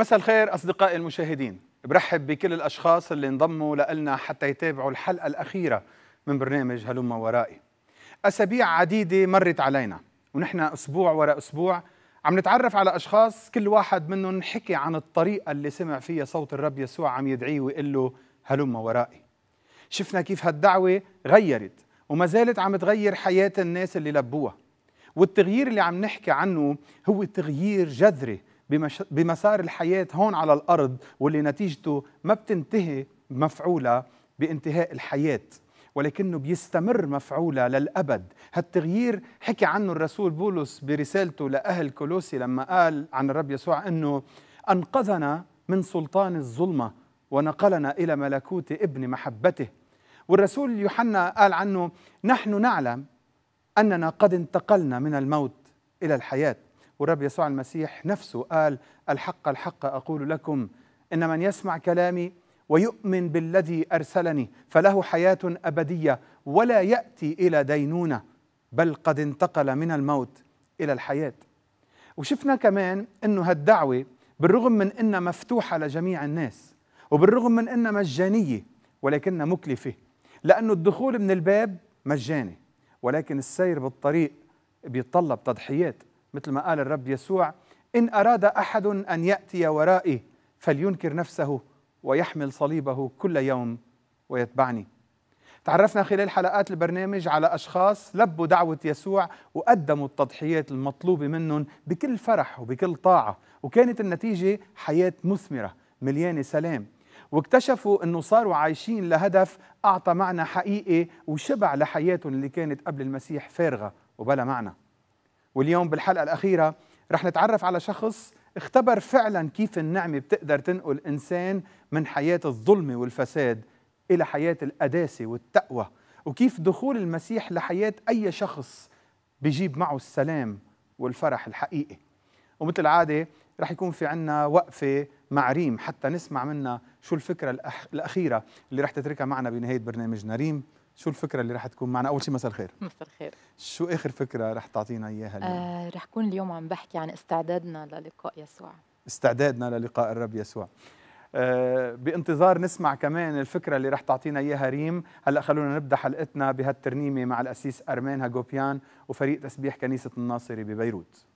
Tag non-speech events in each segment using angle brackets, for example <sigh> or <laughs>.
مساء الخير أصدقائي المشاهدين برحب بكل الأشخاص اللي انضموا لنا حتى يتابعوا الحلقة الأخيرة من برنامج هلما ورائي أسابيع عديدة مرت علينا ونحن أسبوع وراء أسبوع عم نتعرف على أشخاص كل واحد منهم حكي عن الطريقة اللي سمع فيها صوت الرب يسوع عم يدعيه ويقول له هلما ورائي شفنا كيف هالدعوة غيرت وما زالت عم تغير حياة الناس اللي لبوها والتغيير اللي عم نحكي عنه هو تغيير جذري بمسار الحياة هون على الأرض واللي نتيجته ما بتنتهي مفعولة بانتهاء الحياة ولكنه بيستمر مفعولة للأبد هالتغيير حكي عنه الرسول بولس برسالته لأهل كولوسي لما قال عن الرب يسوع أنه أنقذنا من سلطان الظلمة ونقلنا إلى ملكوت ابن محبته والرسول يوحنا قال عنه نحن نعلم أننا قد انتقلنا من الموت إلى الحياة والرب يسوع المسيح نفسه قال الحق الحق أقول لكم إن من يسمع كلامي ويؤمن بالذي أرسلني فله حياة أبدية ولا يأتي إلى دينونة بل قد انتقل من الموت إلى الحياة وشفنا كمان أنه هالدعوة بالرغم من أنها مفتوحة لجميع الناس وبالرغم من أنها مجانية ولكنها مكلفة لأنه الدخول من الباب مجاني ولكن السير بالطريق بيتطلب تضحيات مثل ما قال الرب يسوع إن أراد أحد أن يأتي ورائي فلينكر نفسه ويحمل صليبه كل يوم ويتبعني تعرفنا خلال حلقات البرنامج على أشخاص لبوا دعوة يسوع وقدموا التضحيات المطلوبة منهم بكل فرح وبكل طاعة وكانت النتيجة حياة مثمرة مليانة سلام واكتشفوا أنه صاروا عايشين لهدف أعطى معنى حقيقي وشبع لحياتهم اللي كانت قبل المسيح فارغة وبلا معنى واليوم بالحلقة الأخيرة رح نتعرف على شخص اختبر فعلا كيف النعمة بتقدر تنقل إنسان من حياة الظلمة والفساد إلى حياة القداسة والتقوى وكيف دخول المسيح لحياة أي شخص بيجيب معه السلام والفرح الحقيقي ومثل العادة رح يكون في عنا وقفة مع ريم حتى نسمع منها شو الفكرة الأخيرة اللي رح تتركها معنا بنهاية برنامجنا ريم شو الفكره اللي رح تكون معنا اول شيء مساء الخير مساء الخير شو اخر فكره رح تعطينا اياها اليوم آه رح كون اليوم عم بحكي عن استعدادنا للقاء يسوع استعدادنا للقاء الرب يسوع آه بانتظار نسمع كمان الفكره اللي رح تعطينا اياها ريم هلا خلونا نبدا حلقتنا بهالترنيمه مع الاسيس ارمين هاجوبيان وفريق تسبيح كنيسه الناصري ببيروت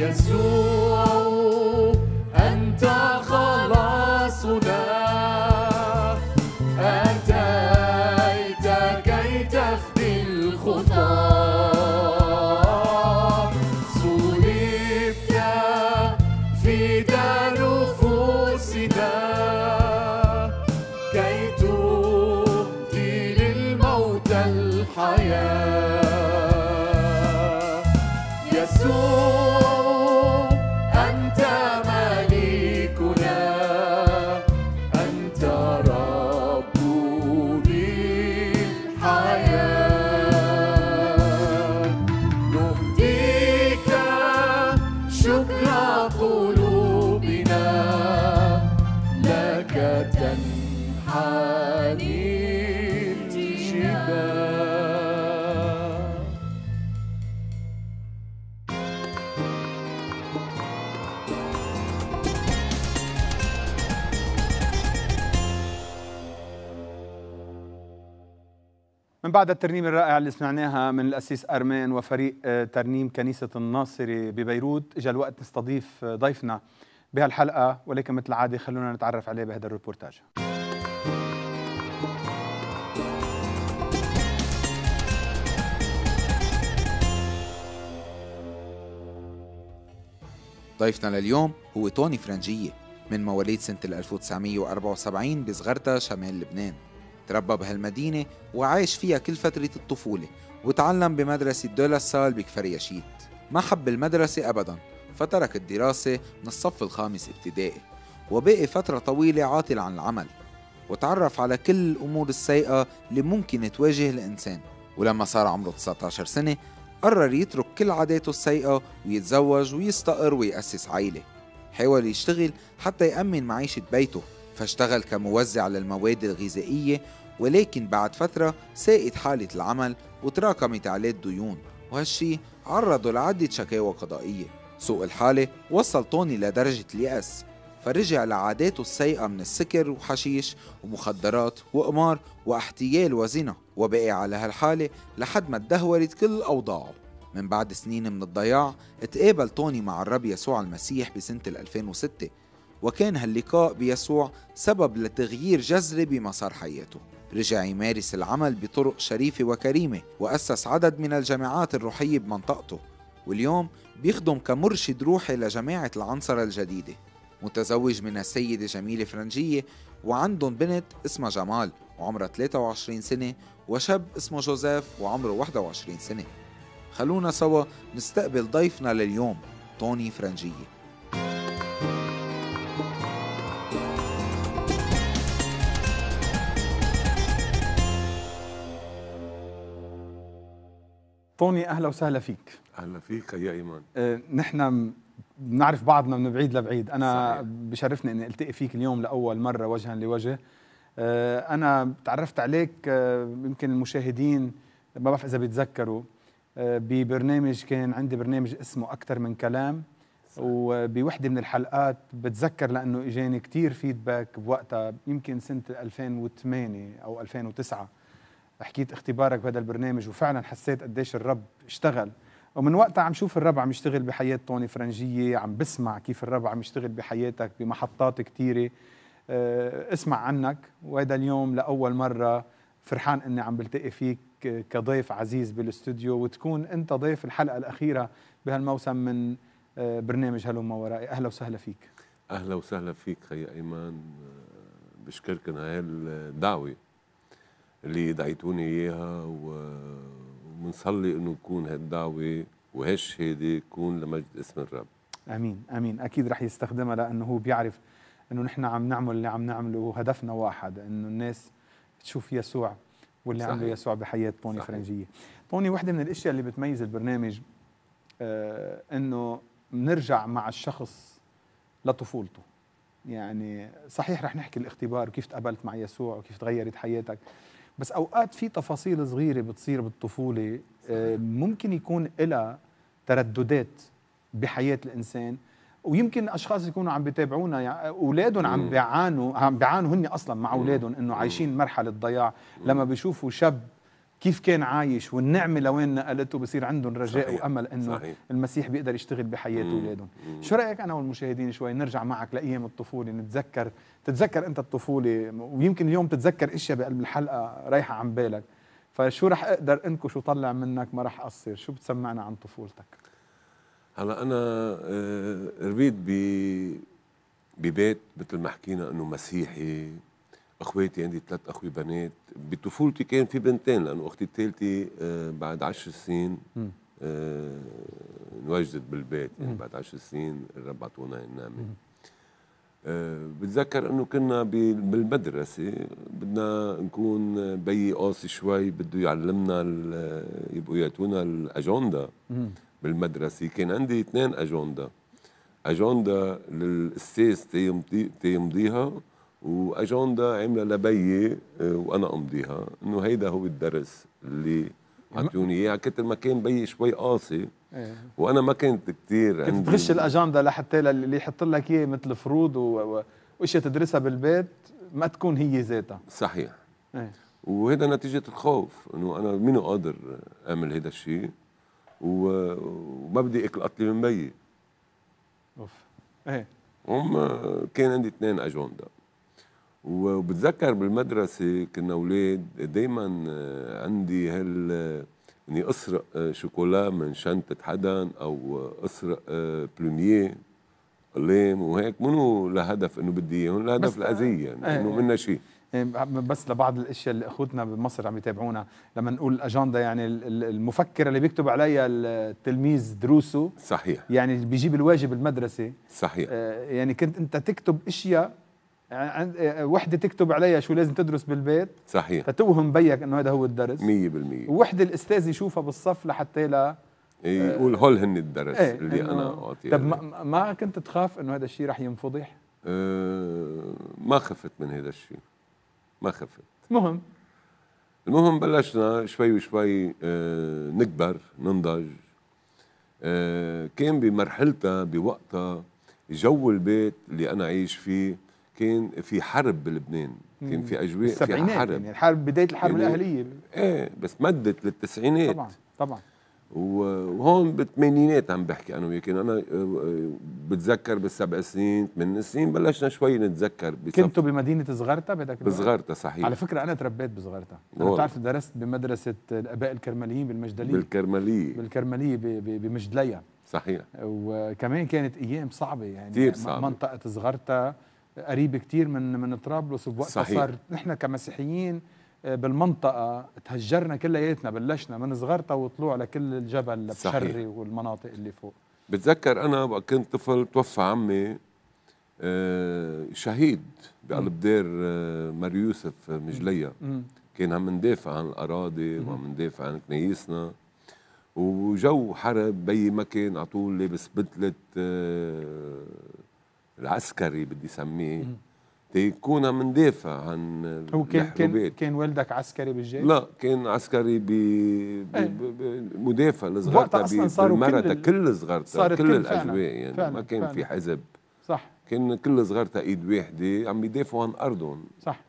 e azul. بعد الترنيم الرائع اللي سمعناها من الأسيس أرمان وفريق آه، ترنيم كنيسة الناصري ببيروت جاء الوقت نستضيف آه، ضيفنا بهالحلقة ولكن مثل العادة خلونا نتعرف عليه بهذا الريبورتاج ضيفنا لليوم هو توني فرنجية من مواليد سنة 1974 بصغرتها شمال لبنان تربى بهالمدينة وعاش فيها كل فترة الطفولة وتعلم بمدرسة دولا سال بكفرياشيت ما حب المدرسة أبدا فترك الدراسة من الصف الخامس ابتدائي وبقي فترة طويلة عاطل عن العمل وتعرف على كل الأمور السيئة اللي ممكن تواجه الإنسان ولما صار عمره 19 سنة قرر يترك كل عاداته السيئة ويتزوج ويستقر ويأسس عيلة حاول يشتغل حتى يأمن معيشة بيته فاشتغل كموزع للمواد الغذائية ولكن بعد فترة ساءت حالة العمل وتراكمت عليه الديون وهالشي عرضه لعدة شكاوى قضائية سوء الحالة وصل توني لدرجة اليأس فرجع لعاداته السيئة من السكر وحشيش ومخدرات وقمار واحتيال وزنا وبقي على هالحالة لحد ما تدهورت كل أوضاعه من بعد سنين من الضياع اتقابل توني مع الرب يسوع المسيح بسنة 2006 وكان هاللقاء بيسوع سبب لتغيير جذري بمسار حياته رجع يمارس العمل بطرق شريفة وكريمة وأسس عدد من الجامعات الروحية بمنطقته واليوم بيخدم كمرشد روحي لجماعة العنصرة الجديدة متزوج من السيدة جميلة فرنجية وعندهم بنت اسمها جمال وعمرها 23 سنة وشاب اسمه جوزيف وعمره 21 سنة خلونا سوا نستقبل ضيفنا لليوم توني فرنجيه طوني اهلا وسهلا فيك اهلا فيك يا ايمان آه نحن بنعرف بعضنا من بعيد لبعيد انا صحيح. بشرفني اني التقي فيك اليوم لاول مره وجها لوجه آه انا تعرفت عليك آه يمكن المشاهدين ما بعرف اذا بيتذكروا آه، ببرنامج كان عندي برنامج اسمه اكثر من كلام وبوحدة من الحلقات بتذكر لأنه إجاني كثير فيدباك بوقتها يمكن سنة 2008 أو 2009 حكيت اختبارك بهذا البرنامج وفعلا حسيت قديش الرب اشتغل ومن وقتها عم شوف الرب عم يشتغل بحياة طوني فرنجية عم بسمع كيف الرب عم يشتغل بحياتك بمحطات كثيرة آه، اسمع عنك وهذا اليوم لأول مرة فرحان اني عم بلتقي فيك كضيف عزيز بالاستوديو وتكون انت ضيف الحلقة الأخيرة بهالموسم من آه، برنامج هلو ما ورائي أهلا وسهلا فيك أهلا وسهلا فيك خي إيمان آه، بشكركن هاي الدعوة اللي دعيتوني اياها وبنصلي انه تكون هالدعوه وهالشهاده يكون لمجد اسم الرب. امين امين اكيد رح يستخدمها لانه هو بيعرف انه نحن عم نعمل اللي عم نعمله وهدفنا واحد انه الناس تشوف يسوع واللي صحيح. عمله يسوع بحياه طوني صحيح. فرنجيه. طوني وحده من الاشياء اللي بتميز البرنامج آه انه بنرجع مع الشخص لطفولته. يعني صحيح رح نحكي الاختبار وكيف تقابلت مع يسوع وكيف تغيرت حياتك بس اوقات في تفاصيل صغيره بتصير بالطفوله آه، ممكن يكون لها ترددات بحياه الانسان ويمكن اشخاص يكونوا عم بيتابعونا يعني اولادهم عم بيعانوا عم بيعانوا هن اصلا مع اولادهم انه عايشين مرحله ضياع لما بيشوفوا شاب كيف كان عايش والنعمة لوين نقلته بصير عندهم رجاء صحيح. وأمل أنه صحيح. المسيح بيقدر يشتغل بحياة أولادهم شو رأيك أنا والمشاهدين شوي نرجع معك لأيام الطفولة نتذكر تتذكر أنت الطفولة ويمكن اليوم تتذكر إشياء بقلب الحلقة رايحة عن بالك فشو رح أقدر أنكش وطلع منك ما رح أصير شو بتسمعنا عن طفولتك هلا أنا آه، ربيت ب ببيت مثل ما حكينا أنه مسيحي اخواتي عندي ثلاث اخوي بنات بطفولتي كان في بنتين لانه اختي الثالثه آه، بعد عشر سنين آه انوجدت بالبيت يعني بعد عشر سنين الرب اعطونا النعمه آه بتذكر انه كنا بالمدرسه بدنا نكون بي قاسي شوي بده يعلمنا يبقوا يعطونا الاجنده بالمدرسه كان عندي اثنين اجنده اجنده للاستاذ تيمضيها واجندا عامله لبيي آه، وانا امضيها انه هيدا هو الدرس اللي عطيوني اياه كتر ما كان بيي شوي قاسي ايه. وانا ما كنت كثير عندي بتغش الاجندا لحتى اللي يحط لك اياه مثل فروض واشياء تدرسها بالبيت ما تكون هي ذاتها صحيح ايه. وهذا نتيجه الخوف انه انا مين قادر اعمل هذا الشيء وما بدي اكل قتلي من بيي اوف ايه هم كان عندي اثنين اجنده وبتذكر بالمدرسه كنا اولاد دائما آه، عندي هال اني آه، يعني اسرق آه، شوكولا من شنطه حدا او اسرق بلوميه قلام وهيك منو لهدف انه بدي اياهم لهدف الاذيه يعني انه منا شيء بس لبعض الاشياء اللي اخوتنا بمصر عم يتابعونا لما نقول الاجنده يعني المفكر اللي بيكتب عليها التلميذ دروسه صحيح يعني بيجيب الواجب المدرسي صحيح يعني كنت انت تكتب اشياء آه، آه، وحده تكتب عليها شو لازم تدرس بالبيت صحيح تتوهم بيك انه هذا هو الدرس 100% ووحده الاستاذ يشوفها بالصف لحتى لا آه، يقول هول هن الدرس ايه اللي انا اعطيه طب ما, كنت تخاف انه هذا الشيء رح ينفضح؟ أه ما خفت من هذا الشيء ما خفت مهم المهم بلشنا شوي وشوي أه نكبر ننضج أه كان بمرحلتها بوقتها جو البيت اللي انا عايش فيه كان في حرب بلبنان كان في اجواء في حرب يعني الحرب بدايه الحرب يعني الاهليه ايه بس مدت للتسعينات طبعا طبعا وهون بالثمانينات عم بحكي انا وياك انا آه، بتذكر بالسبع سنين ثمان سنين بلشنا شوي نتذكر كنتوا بمدينه صغرتا بدك بصغرتا صحيح على فكره انا تربيت بصغرتا انا بتعرف درست بمدرسه الاباء الكرمليين بالمجدليه بالكرمليه بالكرمليه بمجدليه صحيح وكمان كانت ايام صعبه يعني كثير صعبه منطقه صغرتا قريب كتير من من طرابلس بوقت صار نحن كمسيحيين آه، بالمنطقه تهجرنا كلياتنا بلشنا من صغرتها وطلوع لكل الجبل البشري والمناطق اللي فوق بتذكر انا وقت كنت طفل توفى عمي آه، شهيد بقلب دير آه، ماري يوسف مجليه كان عم ندافع عن الاراضي وعم ندافع عن كنايسنا وجو حرب بي ما كان على طول لابس بدله العسكري بدي اسميه تيكون مندافع عن هو كان كان, كان والدك عسكري بالجيش؟ لا كان عسكري ب إيه. مدافع لصغرتها بمرتها كل صغرتها كل, كل الاجواء يعني فعلا ما كان فعلا في حزب صح كان كل صغرتها ايد واحده عم يدافعوا عن ارضهم صح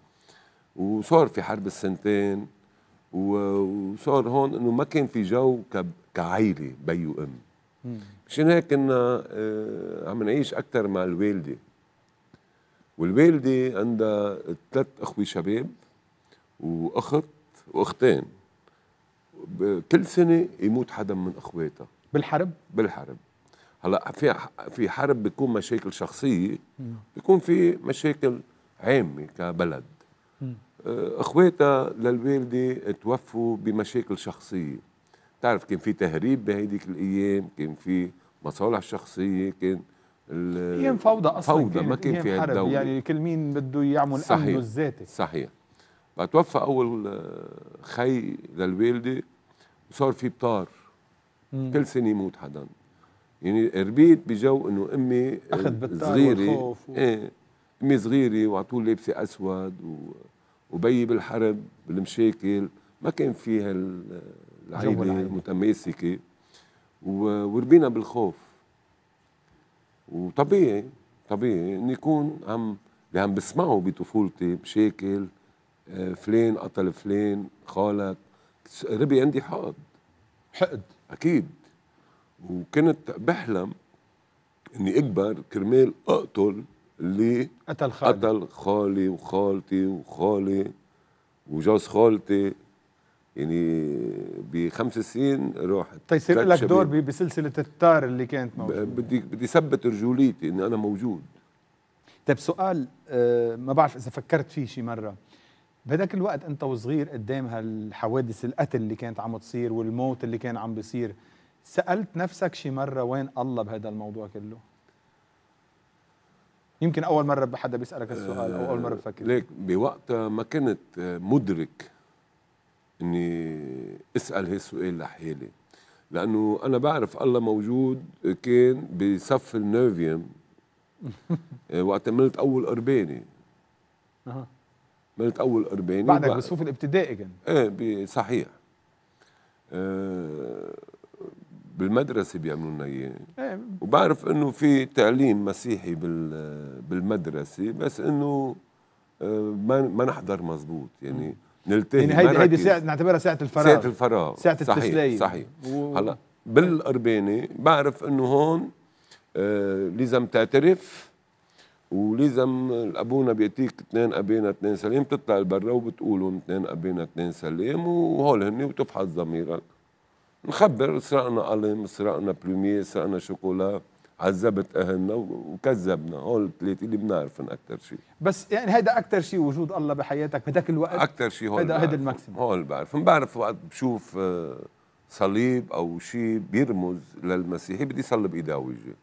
وصار في حرب السنتين وصار هون انه ما كان في جو كعائله بي وام مشان هيك كنا آه، عم نعيش اكثر مع الوالده والوالده عندها ثلاث اخوه شباب واخت واختين كل سنه يموت حدا من اخواتها بالحرب بالحرب هلا في في حرب بيكون مشاكل شخصيه بيكون في مشاكل عامه كبلد آه، اخواتها للوالده توفوا بمشاكل شخصيه بتعرف كان في تهريب بهيديك الايام كان في مصالح شخصيه كان أيام فوضى اصلا فوضى ما كان فيها الدوله يعني كل مين بده يعمل امنه الذاتي صحيح فتوفى اول آه، خي للوالده وصار في بطار مم. كل سنه يموت حدا يعني ربيت بجو انه امي أخذ صغيره ايه امي صغيره وعلى طول لابسه اسود و... وبي بالحرب بالمشاكل ما كان في هالعيله المتماسكه وربينا بالخوف وطبيعي طبيعي ان يكون عم اللي عم بسمعه بطفولتي مشاكل آه، فلان قتل فلان خالك ربي عندي حقد حقد اكيد وكنت بحلم اني اكبر كرمال اقتل اللي قتل خالي قتل خالي وخالتي وخالي وجوز خالتي يعني بخمس سنين رحت طيب، تيصير لك دور بسلسله التار اللي كانت موجوده بدي بدي ثبت رجوليتي اني انا موجود طيب سؤال آه، ما بعرف اذا فكرت فيه شي مره بهداك الوقت انت وصغير قدام هالحوادث القتل اللي كانت عم تصير والموت اللي كان عم بيصير سالت نفسك شي مره وين الله بهذا الموضوع كله يمكن اول مره حدا بيسالك السؤال او اول مره آه، بفكر ليك بوقتها ما كنت مدرك اني اسال هالسؤال لحالي لانه انا بعرف الله موجود كان بصف النوفيم <laughs> آه، وقت عملت اول قرباني اها عملت اول قرباني بعدك بصفوف الابتدائي كان ايه صحيح آه بالمدرسه بيعملوا لنا اياه إيه. وبعرف انه في تعليم مسيحي بالمدرسه بس انه آه، ما ما نحضر مزبوط يعني نلتهي يعني هيدي هيدي ساعة نعتبرها ساعة الفراغ ساعة الفراغ ساعة التسلية صحيح صحيح و... هلا بالقرباني بعرف انه هون آه لازم تعترف ولازم الابونا بيعطيك اثنين ابينا اثنين سلام بتطلع لبرا وبتقولهم اثنين ابينا اثنين سلام وهول هن وتفحص ضميرك نخبر سرقنا قلم سرقنا بلومي سرقنا شوكولا عذبت اهلنا وكذبنا هول الثلاثه اللي بنعرفهم اكثر شيء بس يعني هيدا اكثر شيء وجود الله بحياتك بهداك الوقت اكثر شيء هول هيدا الماكسيم هول بعرف بعرف وقت بشوف آه، صليب او شيء بيرمز للمسيحي بدي صلب ايدي وجهي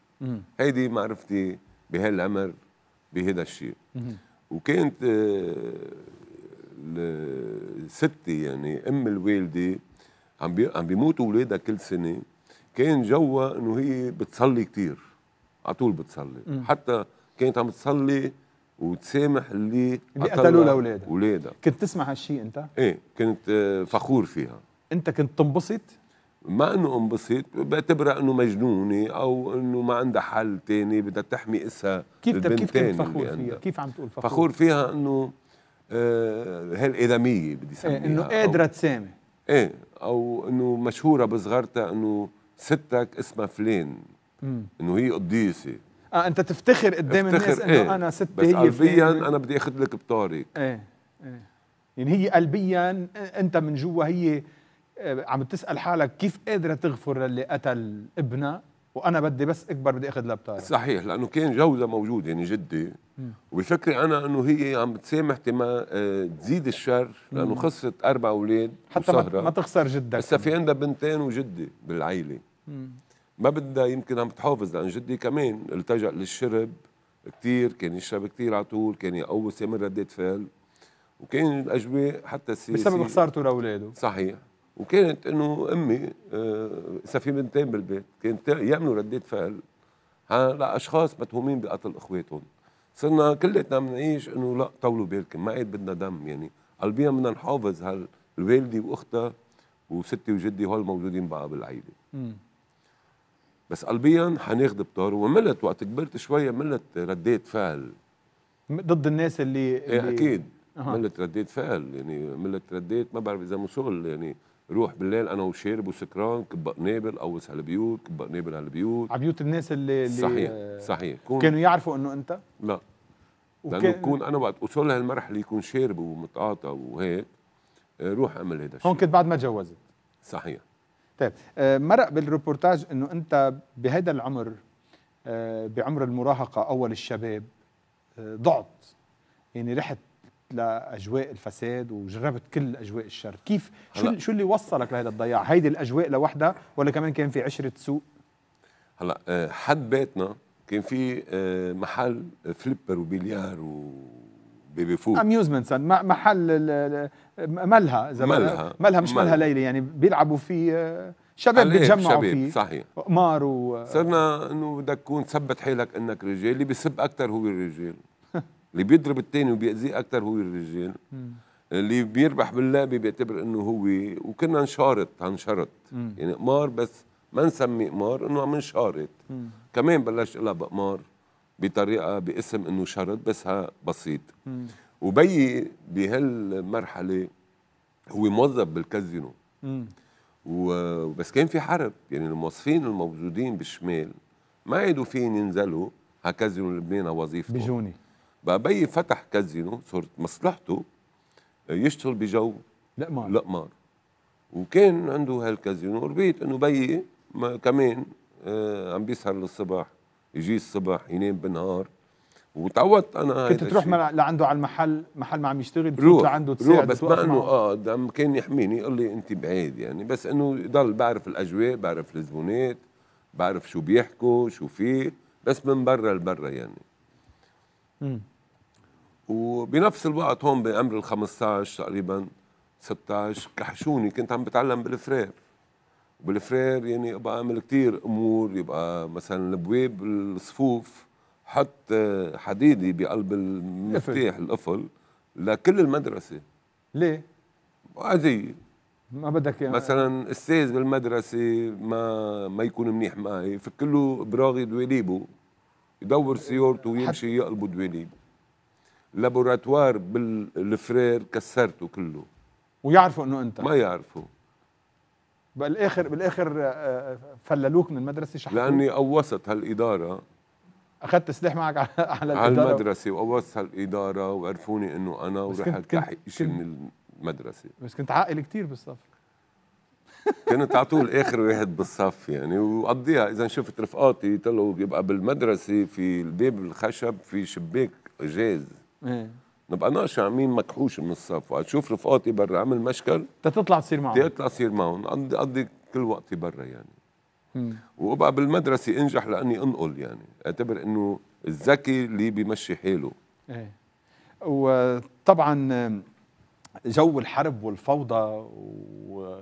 هيدي معرفتي بهالعمر بهذا الشيء وكانت آه، ستي يعني ام الوالده عم عم بيموتوا اولادها كل سنه كان جوا انه هي بتصلي كثير على طول بتصلي مم. حتى كانت عم تصلي وتسامح اللي قتلوا لاولادها اولادها كنت تسمع هالشيء انت؟ ايه كنت فخور فيها انت كنت تنبسط؟ ما انه انبسط بعتبرها انه مجنونه او انه ما عندها حل تاني بدها تحمي اسها كيف كيف كنت فخور فيها؟ كيف عم تقول فخور؟ فخور فيها انه آه هالادميه بدي سميها ايه انه قادره تسامح ايه او انه مشهوره بصغرتها انه ستك اسمها فلان انه هي قديسه اه انت تفتخر قدام الناس انه إيه؟ انا ست بس هي قلبيا انا بدي اخذ لك بطارك ايه ايه يعني هي قلبيا انت من جوا هي آه، عم تسال حالك كيف قادره تغفر للي قتل ابنها وانا بدي بس اكبر بدي اخذ لابتار صحيح لانه كان جوزها موجود يعني جدي وبفكري انا انه هي عم تسامح ما آه، تزيد الشر لانه خسرت اربع اولاد حتى ما تخسر جدك بس في عندها بنتين وجدي بالعيله مم. ما بدها يمكن عم تحافظ لان جدي كمان التجا للشرب كثير كان يشرب كثير على طول كان يقوس يعمل ردات فعل وكان الاجواء حتى السياسيه بسبب خسارته لاولاده صحيح وكانت انه امي اذا آه، في بنتين بالبيت كانت يعملوا ردات فعل لاشخاص متهومين بقتل اخواتهم صرنا كلياتنا بنعيش انه لا طولوا بالكم ما عاد بدنا دم يعني قلبيا بدنا نحافظ هالوالده واختها وستي وجدي هول موجودين بقى بالعيله بس قلبيا حناخد بطار وملت وقت كبرت شويه ملت رديت فعل ضد الناس اللي, إيه، اللي ايه اكيد أه. ملت رديت فعل يعني ملت رديت ما بعرف اذا مصول يعني روح بالليل انا وشارب وسكران كبق نابل اوس على البيوت كبق نابل على البيوت على بيوت الناس اللي, اللي صحيح صحيح كون كانوا يعرفوا انه انت؟ لا وكان... لانه كون انا وقت اوصل لهالمرحله يكون شارب ومتقاطع وهيك آه، روح اعمل هذا الشيء هون كنت بعد ما تجوزت صحيح طيب آه، مرق بالريبورتاج انه انت بهذا العمر آه، بعمر المراهقه اول الشباب آه، ضعت يعني رحت لاجواء الفساد وجربت كل اجواء الشر كيف شو شو اللي وصلك لهذا الضياع هيدي الاجواء لوحدها ولا كمان كان في عشره سوق هلا حد بيتنا كان في محل فليبر وبليار و بيبي فود اميوزمنت ساند محل ملهى ملهى ملهى مش ملهى ليلي يعني بيلعبوا فيه آه، شباب بيتجمعوا فيه صحيح قمار و صرنا انه بدك تكون ثبت حالك انك رجال اللي بيسب اكثر هو الرجال اللي بيضرب الثاني وبيأذيه اكثر هو الرجال اللي بيربح باللعبه بيعتبر انه هو وكنا نشارط هنشرط يعني قمار بس ما نسمي قمار انه عم نشارط كمان بلش قلها بقمار بطريقه باسم انه شرط ها بسيط وبيي بهالمرحله هو موظف بالكازينو وبس كان في حرب يعني الموظفين الموجودين بالشمال ما عادوا فين ينزلوا على كازينو لبنان وظيفته بجوني بقى بيي فتح كازينو صرت مصلحته يشتغل بجو لقمار لقمار وكان عنده هالكازينو ربيت انه بيي كمان آه، عم بيسهر للصباح يجي الصبح ينام بالنهار وتعودت انا كنت تروح لعنده على المحل محل ما عم يشتغل تروح لعنده تساعد روح بس ما انه اه دم كان يحميني يقول لي انت بعيد يعني بس انه ضل بعرف الاجواء بعرف الزبونات بعرف شو بيحكوا شو فيه بس من برا لبرا يعني امم وبنفس الوقت هون بعمر ال 15 تقريبا 16 كحشوني كنت عم بتعلم بالفراير وبالفرير يعني ابقى اعمل كثير امور يبقى مثلا البواب الصفوف حط حديدي بقلب المفتاح القفل لكل المدرسه ليه؟ عادية ما بدك يعني مثلا استاذ بالمدرسه ما ما يكون منيح معي فك له براغي دواليبه يدور سيارته ويمشي يقلبوا دواليب لابوراتوار بالفرير كسرته كله ويعرفوا انه انت ما يعرفوا بالاخر بالاخر آه، آه، فللوك من المدرسه شحنوك لاني قوصت هالاداره اخذت سلاح معك على على, على المدرسه وقوصت هالاداره وعرفوني انه انا ورحت احكي شيء من المدرسه بس كنت عاقل كثير بالصف كنت على طول اخر واحد بالصف يعني وقضيها اذا شفت رفقاتي طلعوا يبقى بالمدرسه في الباب الخشب في شباك ايه نبقى ناقشه مين مكحوش من الصف اشوف رفقاتي برا عمل مشكل تطلع تصير معهم تطلع تصير معهم اقضي اقضي كل وقتي برا يعني وابقى بالمدرسه انجح لاني انقل يعني اعتبر انه الذكي اللي بيمشي حاله ايه وطبعا جو الحرب والفوضى و...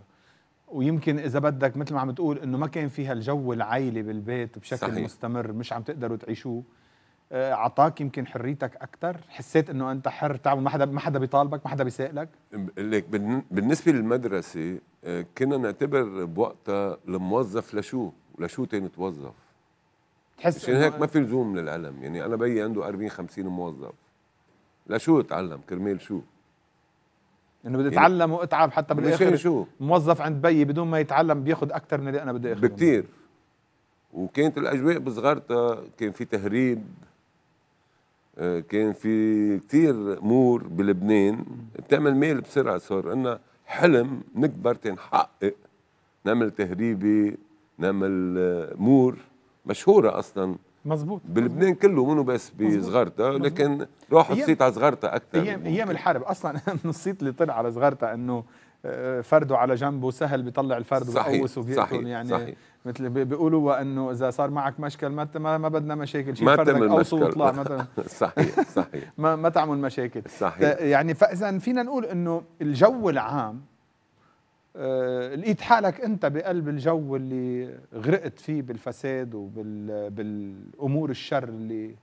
ويمكن اذا بدك مثل ما عم تقول انه ما كان فيها الجو العائلي بالبيت بشكل صحيح. مستمر مش عم تقدروا تعيشوه اعطاك آه، يمكن حريتك اكثر حسيت انه انت حر تعمل ما حدا ما حدا بيطالبك ما حدا بيسائلك ليك بالنسبه للمدرسه آه، كنا نعتبر بوقتها الموظف لشو لشو تاني توظف تحس عشان هيك ما في لزوم للعلم يعني انا بيي عنده 40 50 موظف لشو اتعلم كرمال شو انه بدي يعني اتعلم يعني واتعب حتى بالاخر شو موظف عند بيي بدون ما يتعلم بياخذ اكثر من اللي انا بدي اخذه بكثير وكانت الاجواء بصغرتها كان في تهريب آه، كان في كثير مور بلبنان بتعمل ميل بسرعه صار عندنا حلم نكبر تنحقق نعمل تهريبه نعمل آه، مور مشهوره اصلا مزبوط بلبنان كله منه بس بصغرتا لكن روح الصيت على صغرتا أكثر أيام, ممكن. أيام الحرب أصلا <laughs> الصيت اللي طلع على صغرتا أنه آه، فرده على جنبه سهل بيطلع الفرد وبيقوس وبيقتل يعني صحيح مثل بيقولوا وانه اذا صار معك مشكل ما ما بدنا مشاكل شيل فردك اوصي ما تعمل <laughs> صحيح صحيح <laughs> ما ما تعمل مشاكل صحيح يعني فاذا فينا نقول انه الجو العام آه لقيت حالك انت بقلب الجو اللي غرقت فيه بالفساد وبالامور الشر اللي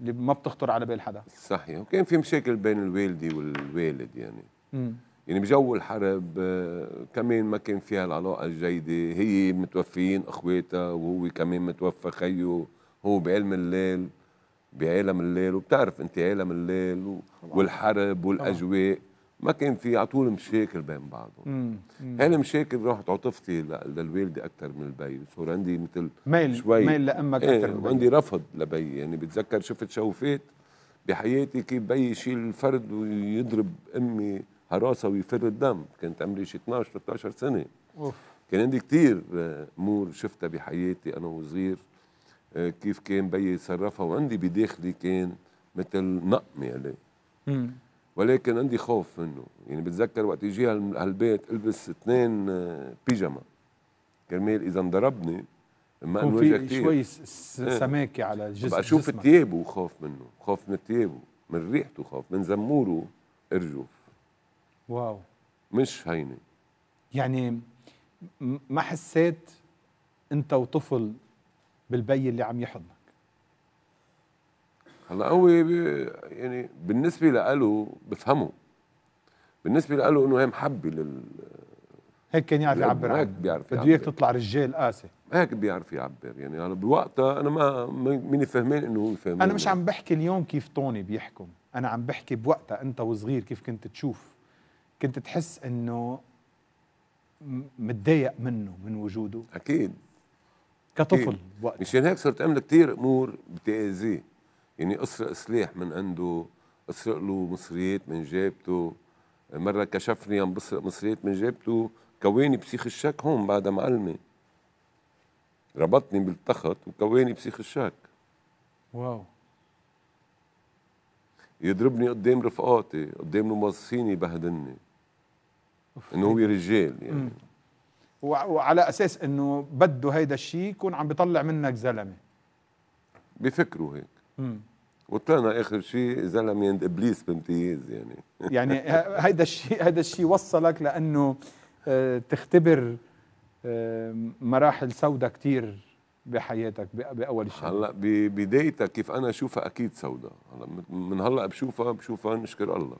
اللي ما بتخطر على بال حدا صحيح وكان في مشاكل بين الوالده والوالد يعني امم يعني بجو الحرب آه، كمان ما كان فيها العلاقه الجيده هي متوفيين اخواتها وهو كمان متوفى خيه هو بعلم الليل بعالم الليل وبتعرف انت عالم الليل والحرب والاجواء ما كان في على طول مشاكل بين بعضهم هالمشاكل رحت عاطفتي للوالده اكثر من البي صار عندي مثل ميل شوي ميل لامك اكثر ايه وعندي رفض لبي يعني بتذكر شفت شوفات بحياتي كيف بي يشيل الفرد ويضرب امي هراسه ويفر الدم كانت عمري شي 12 13 سنه أوف. كان عندي كثير آه، امور شفتها بحياتي انا وصغير آه، كيف كان بيي يتصرفها وعندي بداخلي كان مثل نقمه عليه يعني. ولكن عندي خوف منه يعني بتذكر وقت يجي هالبيت البس اثنين آه، بيجاما كرمال اذا انضربني ما انواجه كثير شوي إيه. سماكه على الجسم بقى اشوف ثيابه وخاف منه خاف من ثيابه من ريحته خاف من زموره ارجوف واو مش هينه يعني ما حسيت انت وطفل بالبي اللي عم يحضنك هلا هو يعني بالنسبه لإله بفهمه بالنسبه لإله انه هي محبه لل هيك كان يعرف يعبر هيك بيعرف بده اياك تطلع رجال قاسي هيك بيعرف يعبر يعني انا بوقتها انا ما ماني فاهمين انه هو فاهمين انا مش عم بحكي اليوم كيف طوني بيحكم انا عم بحكي بوقتها انت وصغير كيف كنت تشوف كنت تحس انه متضايق منه من وجوده اكيد كطفل وقت مشان هيك صرت املك كثير امور بتاذيه يعني اسرق سلاح من عنده اسرق له مصريات من جيبته مره كشفني عم بسرق مصريات من جيبته كواني بسيخ الشك هون بعدها معلمي ربطني بالتخت وكواني بسيخ الشك واو يضربني قدام رفقاتي قدام الموظفين يبهدلني انه هو رجال يعني وعلى اساس انه بده هيدا الشيء يكون عم بيطلع منك زلمه بفكروا هيك وطلعنا اخر شيء زلمه عند ابليس بامتياز يعني يعني هيدا الشيء هيدا الشيء وصلك لانه آه، تختبر آه، مراحل سوداء كتير بحياتك باول شيء هلا ببدايتها كيف انا اشوفها اكيد سوداء هلا من هلا بشوفها بشوفها نشكر الله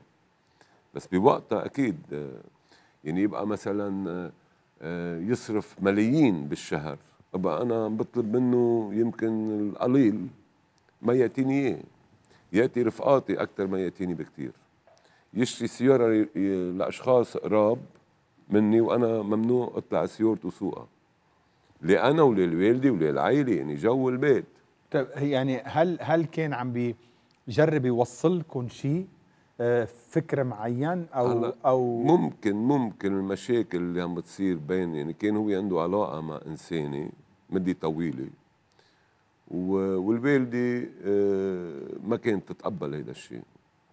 بس بوقتها اكيد آه، يعني يبقى مثلا آه، آه، يصرف ملايين بالشهر أبقى أنا بطلب منه يمكن القليل ما يأتيني إياه يأتي رفقاتي أكثر ما يأتيني بكثير يشتري سيارة لأشخاص قراب مني وأنا ممنوع أطلع سيارته سوقها لأنا وللوالدي وللعائلة يعني جو البيت طيب يعني هل هل كان عم بيجرب يوصلكم شيء فكر معين او او ممكن ممكن المشاكل اللي عم بتصير بين يعني كان هو عنده علاقه مع انسانه مده طويله والوالده آه، ما كانت تتقبل هذا الشيء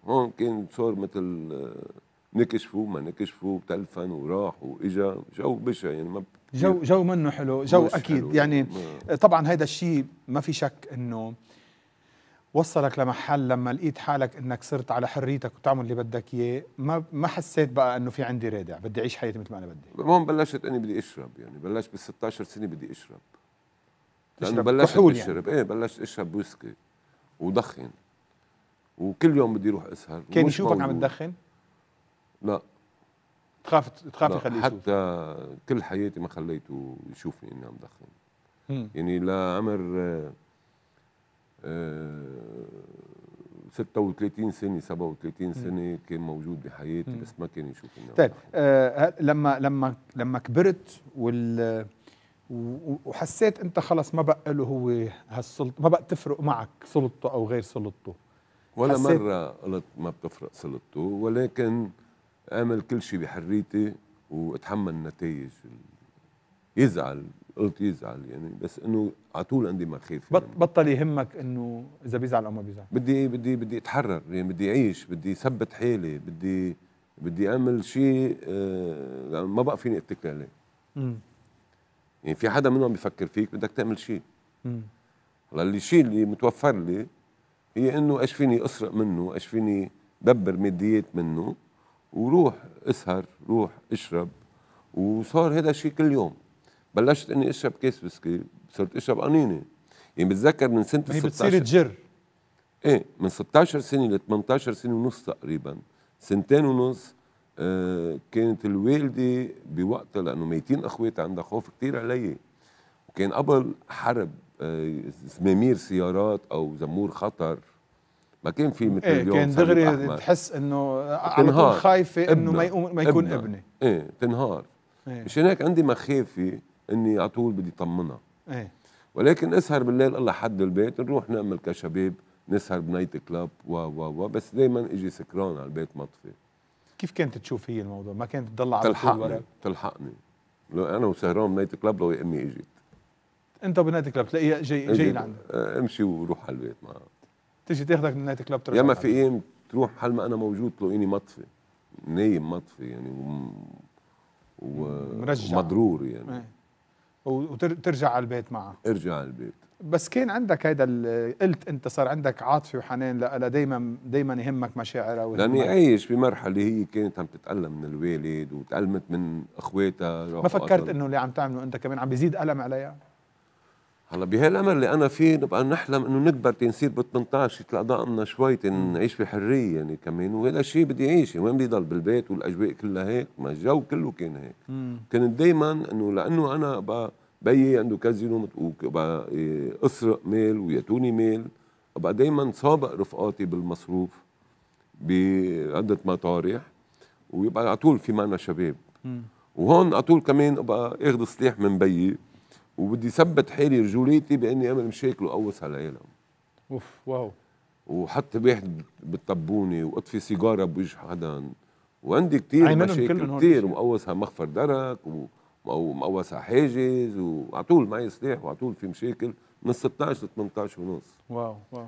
هون كان صار مثل آه، نكشفوا ما نكشفوا تلفن وراح واجا جو بشع يعني ما جو جو منه حلو جو اكيد حلو يعني ما. طبعا هذا الشيء ما في شك انه وصلك لمحل لما لقيت حالك انك صرت على حريتك وتعمل اللي بدك اياه ما ما حسيت بقى انه في عندي رادع بدي اعيش حياتي مثل ما انا بدي هون بلشت اني بدي اشرب يعني بلشت بال 16 سنه بدي اشرب لانه بلشت يعني. اشرب يعني. ايه بلشت اشرب ويسكي ودخن وكل يوم بدي اروح اسهر كان يشوفك عم تدخن؟ لا تخاف تخاف يخليه حتى كل حياتي ما خليته يشوفني اني عم دخن يعني لعمر آه، 36 آه، سنه 37 سنه كان موجود بحياتي بس ما كان يشوف طيب آه لما لما لما كبرت وال وحسيت انت خلص ما بقى له هو هالسلطه ما بقى تفرق معك سلطته او غير سلطته ولا مره قلت ما بتفرق سلطته ولكن اعمل كل شيء بحريتي واتحمل النتائج يزعل قلت يزعل إيه يعني بس انه على طول عندي مخاوف يعني بطل يهمك انه اذا بيزعل او ما بيزعل بدي بدي بدي اتحرر يعني بدي اعيش بدي ثبت حالي بدي بدي اعمل شيء آه يعني ما بقى فيني اتكل عليه امم يعني في حدا منهم بيفكر فيك بدك تعمل شيء امم هلا الشيء اللي متوفر لي هي انه ايش فيني اسرق منه ايش فيني دبر ماديات منه وروح اسهر روح اشرب وصار هذا الشيء كل يوم بلشت اني اشرب كيس بسكي صرت اشرب قنينه يعني بتذكر من سنه 16 بتصير تجر ايه من 16 سنه ل 18 سنه ونص تقريبا سنتين ونص آه كانت الوالده بوقتها لانه ميتين اخواتي عندها خوف كثير علي وكان قبل حرب آه زمامير سيارات او زمور خطر ما كان في مثل إيه اليوم كان دغري تحس انه على خايفه انه ما ما يكون ابني ايه تنهار إيه. مشان هيك عندي مخافه اني على طول بدي طمنها ايه ولكن اسهر بالليل الله حد البيت نروح نعمل كشباب نسهر بنايت كلاب و و و بس دائما اجي سكران على البيت مطفي كيف كانت تشوف هي الموضوع؟ ما كانت تضل على تلحقني ورق. تلحقني لو انا وسهران بنايت كلاب لو امي اجت انت وبنايت كلاب تلاقيها جاي جاي لعندك آه، امشي وروح على البيت معها تيجي تاخذك من نايت كلاب ترجع يا ما في ايام تروح حل ما انا موجود تلاقيني مطفي نايم مطفي يعني و... و... مرجع. ومضرور يعني ايه. وترجع على البيت معها ارجع على البيت بس كان عندك هيدا قلت انت صار عندك عاطفه وحنان لها دائما دائما يهمك مشاعرها لاني عايش بمرحله هي كانت عم تتالم من الوالد وتالمت من اخواتها ما فكرت انه اللي عم تعمله انت كمان عم بيزيد الم عليها هلا بهالامل اللي انا فيه نبقى نحلم انه نكبر تنصير ب 18 يطلع ضامنا شوي تنعيش بحريه يعني كمان وهذا شيء بدي اعيش وين بدي ضل بالبيت والاجواء كلها هيك ما الجو كله كان هيك كنت دائما انه لانه انا بقى بيي عنده كازينو وبقى إيه، اسرق مال ويتوني مال بقى دائما سابق رفقاتي بالمصروف بعده مطارح ويبقى على طول في معنا شباب وهون على طول كمان ابقى اخذ سلاح من بيي وبدي ثبت حالي رجوليتي باني اعمل مشاكل واقوس على العالم اوف واو وحط واحد بالطبونه واطفي سيجاره بوجه حدا وعندي كثير مشاكل كثير مقوس على مخفر درك ومقوس على حاجز وعلى طول معي سلاح وعلى طول في مشاكل من 16 ل 18 ونص واو واو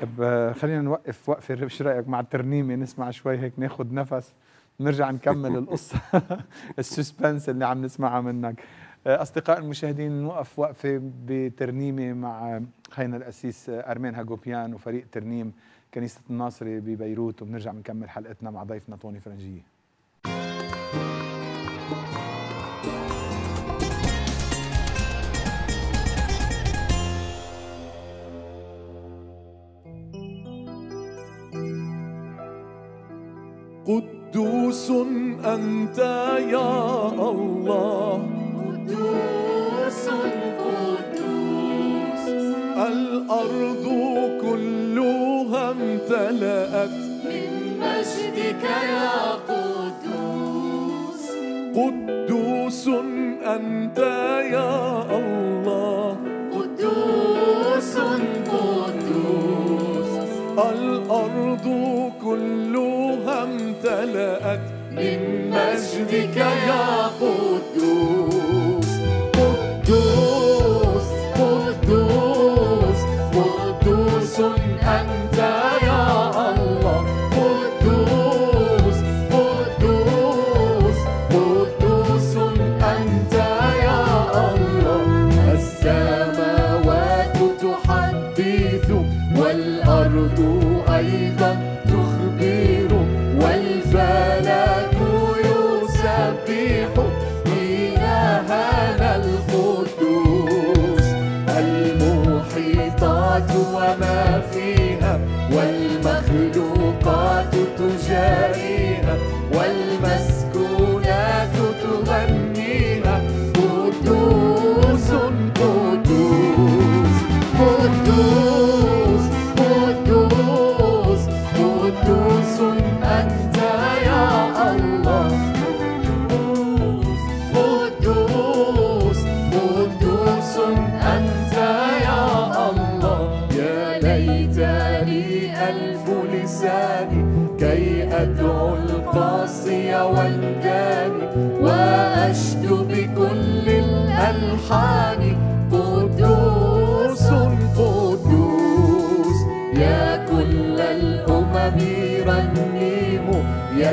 طب آه، خلينا نوقف وقفه شو رايك مع الترنيمه نسمع شوي هيك ناخذ نفس نرجع نكمل <laughs> القصه <laughs> السسبنس اللي عم نسمعها منك اصدقاء المشاهدين نوقف وقفه بترنيمه مع خينا الاسيس ارمين هاجوبيان وفريق ترنيم كنيسه الناصري ببيروت وبنرجع بنكمل حلقتنا مع ضيفنا طوني فرنجيه قدوس انت يا الله الأرض كلها امتلأت من مجدك يا قدوس قدوس أنت يا الله قدوس قدوس الأرض كلها امتلأت من مجدك يا قدوس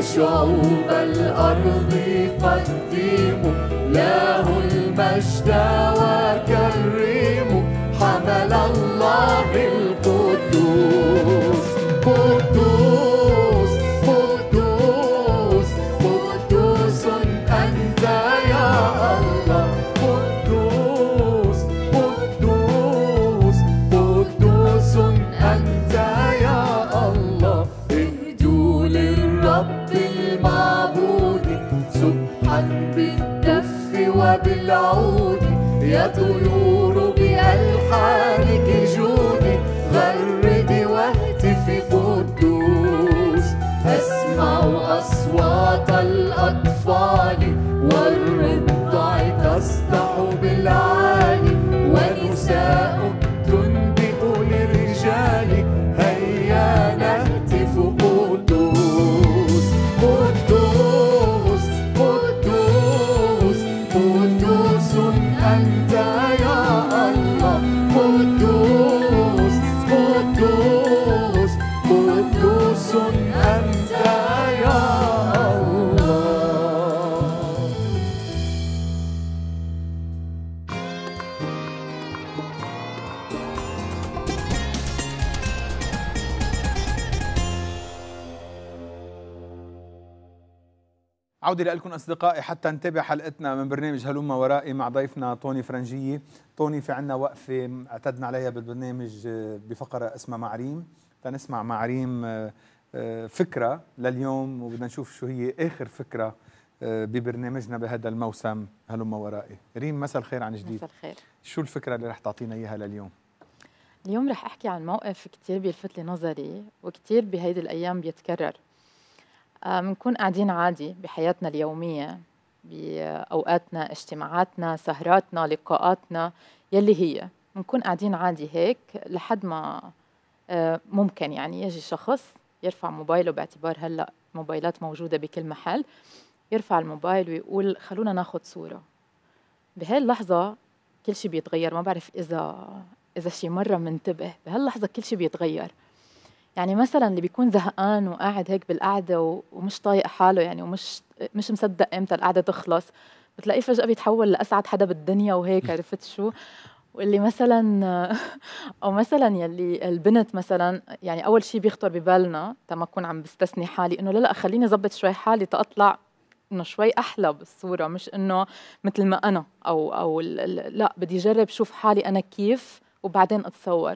شعوب الأرض قدموا له المجد وكرموا حمل الله القدوس أصدقائي حتى انتبه حلقتنا من برنامج هلوما ورائي مع ضيفنا طوني فرنجية طوني في عنا وقفة اعتدنا عليها بالبرنامج آه، بفقرة اسمها معريم تنسمع معريم آه، آه، فكرة لليوم وبدنا نشوف شو هي آخر فكرة ببرنامجنا بهذا الموسم هلما ورائي ريم مساء الخير عن جديد مساء الخير شو الفكرة اللي رح تعطينا إياها لليوم؟ اليوم رح أحكي عن موقف كتير بيلفت لي نظري وكتير بهيدي الأيام بيتكرر بنكون آه، قاعدين عادي بحياتنا اليومية بأوقاتنا اجتماعاتنا سهراتنا لقاءاتنا يلي هي بنكون قاعدين عادي هيك لحد ما آه، ممكن يعني يجي شخص يرفع موبايله باعتبار هلا موبايلات موجودة بكل محل يرفع الموبايل ويقول خلونا ناخذ صورة بهاي اللحظة كل شيء بيتغير ما بعرف إذا إذا شي مرة منتبه بهاللحظة كل شيء بيتغير يعني مثلا اللي بيكون زهقان وقاعد هيك بالقعده ومش طايق حاله يعني ومش مش مصدق امتى القعده تخلص بتلاقيه فجاه بيتحول لاسعد حدا بالدنيا وهيك <laughs> عرفت شو واللي مثلا <laughs> او مثلا يلي البنت مثلا يعني اول شيء بيخطر ببالنا تما اكون عم بستثني حالي انه لا لا خليني ظبط شوي حالي تطلع انه شوي احلى بالصوره مش انه مثل ما انا او او لا بدي اجرب شوف حالي انا كيف وبعدين اتصور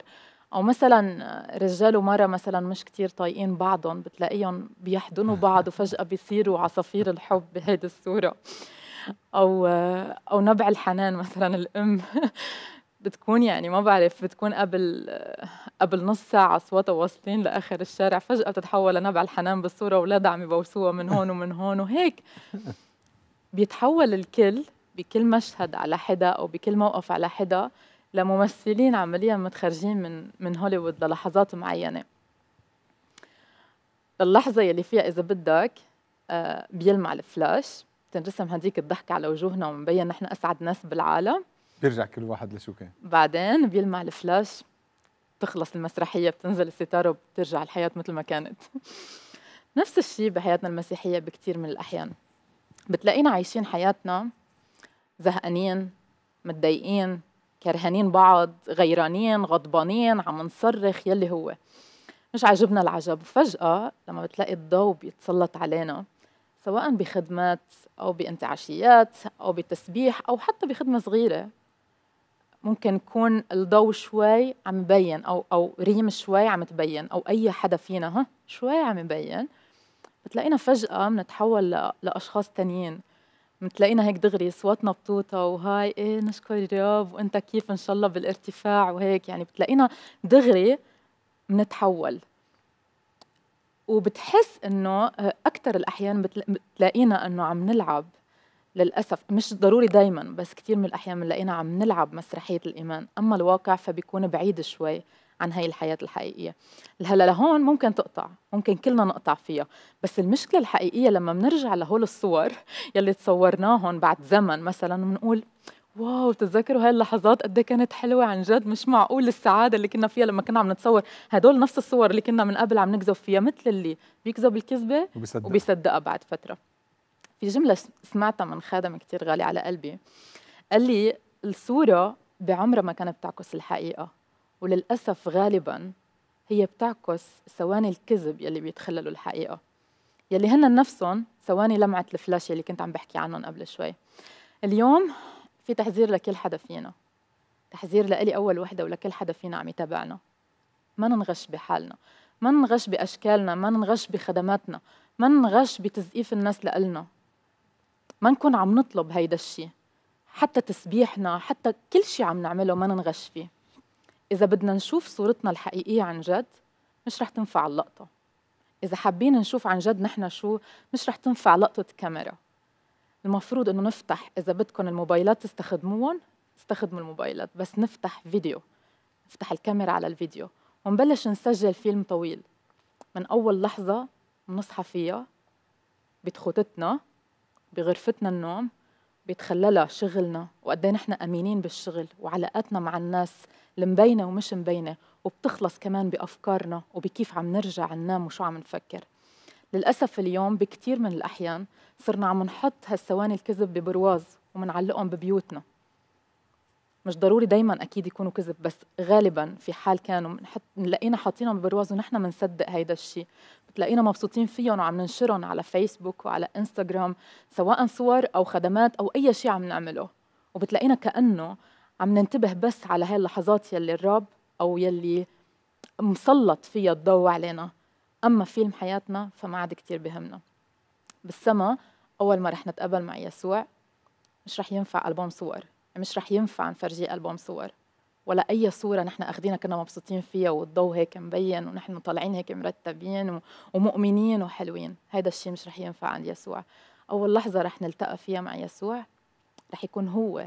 او مثلا رجال ومراه مثلا مش كتير طايقين بعضهم بتلاقيهم بيحضنوا <laughs> بعض وفجاه بيصيروا عصافير الحب بهيدي الصوره او او نبع الحنان مثلا الام <laughs> بتكون يعني ما بعرف بتكون قبل قبل نص ساعة صوتها واصلين لآخر الشارع فجأة بتتحول لنبع الحنان بالصورة ولاد عم يبوسوها من هون ومن هون وهيك <laughs> بيتحول الكل بكل مشهد على حدا أو بكل موقف على حدا لممثلين عمليا متخرجين من من هوليوود للحظات معينه اللحظه يلي فيها اذا بدك آه، بيلمع الفلاش بتنرسم هديك الضحكه على وجوهنا ومبين نحن اسعد ناس بالعالم بيرجع كل واحد لشو كان بعدين بيلمع الفلاش بتخلص المسرحيه بتنزل الستاره وبترجع الحياه مثل ما كانت نفس الشيء بحياتنا المسيحيه بكثير من الاحيان بتلاقينا عايشين حياتنا زهقانين متضايقين كرهانين بعض غيرانين غضبانين عم نصرخ يلي هو مش عاجبنا العجب وفجأة لما بتلاقي الضوء بيتسلط علينا سواء بخدمات أو بانتعاشيات أو بتسبيح أو حتى بخدمة صغيرة ممكن يكون الضوء شوي عم يبين أو أو ريم شوي عم تبين أو أي حدا فينا ها شوي عم يبين بتلاقينا فجأة بنتحول لأشخاص تانيين متلاقينا هيك دغري اصواتنا بطوطة وهاي ايه نشكر يا رب وانت كيف ان شاء الله بالارتفاع وهيك يعني بتلاقينا دغري بنتحول وبتحس انه اكثر الاحيان بتلاقينا انه عم نلعب للاسف مش ضروري دائما بس كثير من الاحيان بنلاقينا عم نلعب مسرحيه الايمان اما الواقع فبيكون بعيد شوي عن هي الحياة الحقيقية هلا لهون ممكن تقطع ممكن كلنا نقطع فيها بس المشكلة الحقيقية لما بنرجع لهول الصور <laughs> يلي تصورناهم بعد زمن مثلا بنقول واو تتذكروا هاي اللحظات قد إيه كانت حلوة عن جد مش معقول السعادة اللي كنا فيها لما كنا عم نتصور هدول نفس الصور اللي كنا من قبل عم نكذب فيها مثل اللي بيكذب الكذبة وبيصدقها وبيصدقها بعد فترة في جملة سمعتها من خادم كتير غالي على قلبي قال لي الصورة بعمرها ما كانت بتعكس الحقيقة وللأسف غالبا هي بتعكس ثواني الكذب يلي بيتخللوا الحقيقة يلي هن نفسهم ثواني لمعة الفلاش يلي كنت عم بحكي عنهم قبل شوي اليوم في تحذير لكل حدا فينا تحذير لإلي أول وحدة ولكل حدا فينا عم يتابعنا ما ننغش بحالنا ما ننغش بأشكالنا ما ننغش بخدماتنا ما ننغش بتزقيف الناس لإلنا ما نكون عم نطلب هيدا الشيء حتى تسبيحنا حتى كل شيء عم نعمله ما ننغش فيه إذا بدنا نشوف صورتنا الحقيقية عن جد مش رح تنفع اللقطة إذا حابين نشوف عن جد نحن شو مش رح تنفع لقطة كاميرا المفروض إنه نفتح إذا بدكم الموبايلات تستخدموهم استخدموا الموبايلات بس نفتح فيديو نفتح الكاميرا على الفيديو ونبلش نسجل فيلم طويل من أول لحظة بنصحى فيها بتخوتتنا بغرفتنا النوم بيتخللها شغلنا وقد إيه نحن امينين بالشغل وعلاقاتنا مع الناس المبينه ومش مبينه وبتخلص كمان بافكارنا وبكيف عم نرجع ننام وشو عم نفكر للاسف اليوم بكثير من الاحيان صرنا عم نحط هالثواني الكذب ببرواز ومنعلقهم ببيوتنا مش ضروري دايما اكيد يكونوا كذب بس غالبا في حال كانوا بنحط بنلاقينا حاطينهم ببرواز ونحن بنصدق هيدا الشيء بتلاقينا مبسوطين فيهم وعم ننشرهم على فيسبوك وعلى انستغرام سواء صور او خدمات او اي شيء عم نعمله وبتلاقينا كانه عم ننتبه بس على هاي اللحظات يلي الرب او يلي مسلط فيها الضوء علينا اما فيلم حياتنا فما عاد كثير بهمنا بالسما اول ما رح نتقابل مع يسوع مش رح ينفع البوم صور مش رح ينفع نفرجيه ألبوم صور ولا أي صورة نحن أخذينها كنا مبسوطين فيها والضوء هيك مبين ونحن طالعين هيك مرتبين ومؤمنين وحلوين هذا الشيء مش رح ينفع عند يسوع أول لحظة رح نلتقى فيها مع يسوع رح يكون هو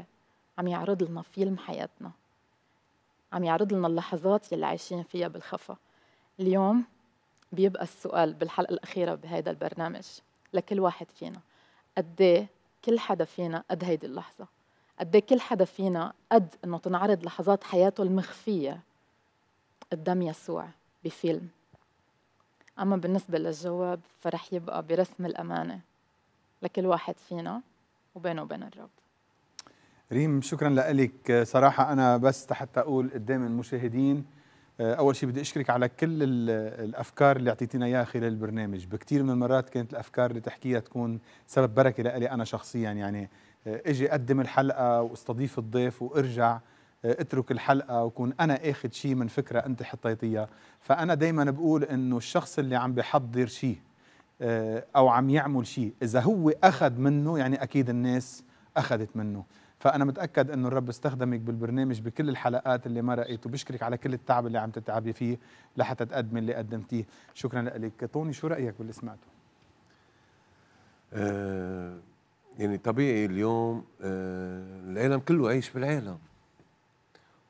عم يعرض لنا فيلم حياتنا عم يعرض لنا اللحظات يلي عايشين فيها بالخفا اليوم بيبقى السؤال بالحلقة الأخيرة بهذا البرنامج لكل واحد فينا قد إيه كل حدا فينا قد هيدي اللحظة قد إيه كل حدا فينا قد انه تنعرض لحظات حياته المخفيه قدام يسوع بفيلم اما بالنسبه للجواب فرح يبقى برسم الامانه لكل واحد فينا وبينه وبين الرب ريم شكرا لك صراحه انا بس حتى اقول قدام المشاهدين اول شيء بدي اشكرك على كل الافكار اللي اعطيتينا اياها خلال البرنامج بكثير من المرات كانت الافكار اللي تحكيها تكون سبب بركه لي انا شخصيا يعني اجي اقدم الحلقه واستضيف الضيف وارجع آه، اترك الحلقه وكون انا اخذ شيء من فكره انت حطيتيها فانا دائما بقول انه الشخص اللي عم بيحضر شيء آه، او عم يعمل شيء اذا هو اخذ منه يعني اكيد الناس اخذت منه فانا متاكد انه الرب استخدمك بالبرنامج بكل الحلقات اللي مرقت وبشكرك على كل التعب اللي عم تتعبي فيه لحتى تقدمي اللي قدمتيه شكرا لك طوني شو رايك باللي سمعته أه يعني طبيعي اليوم آه، العالم كله عايش في العالم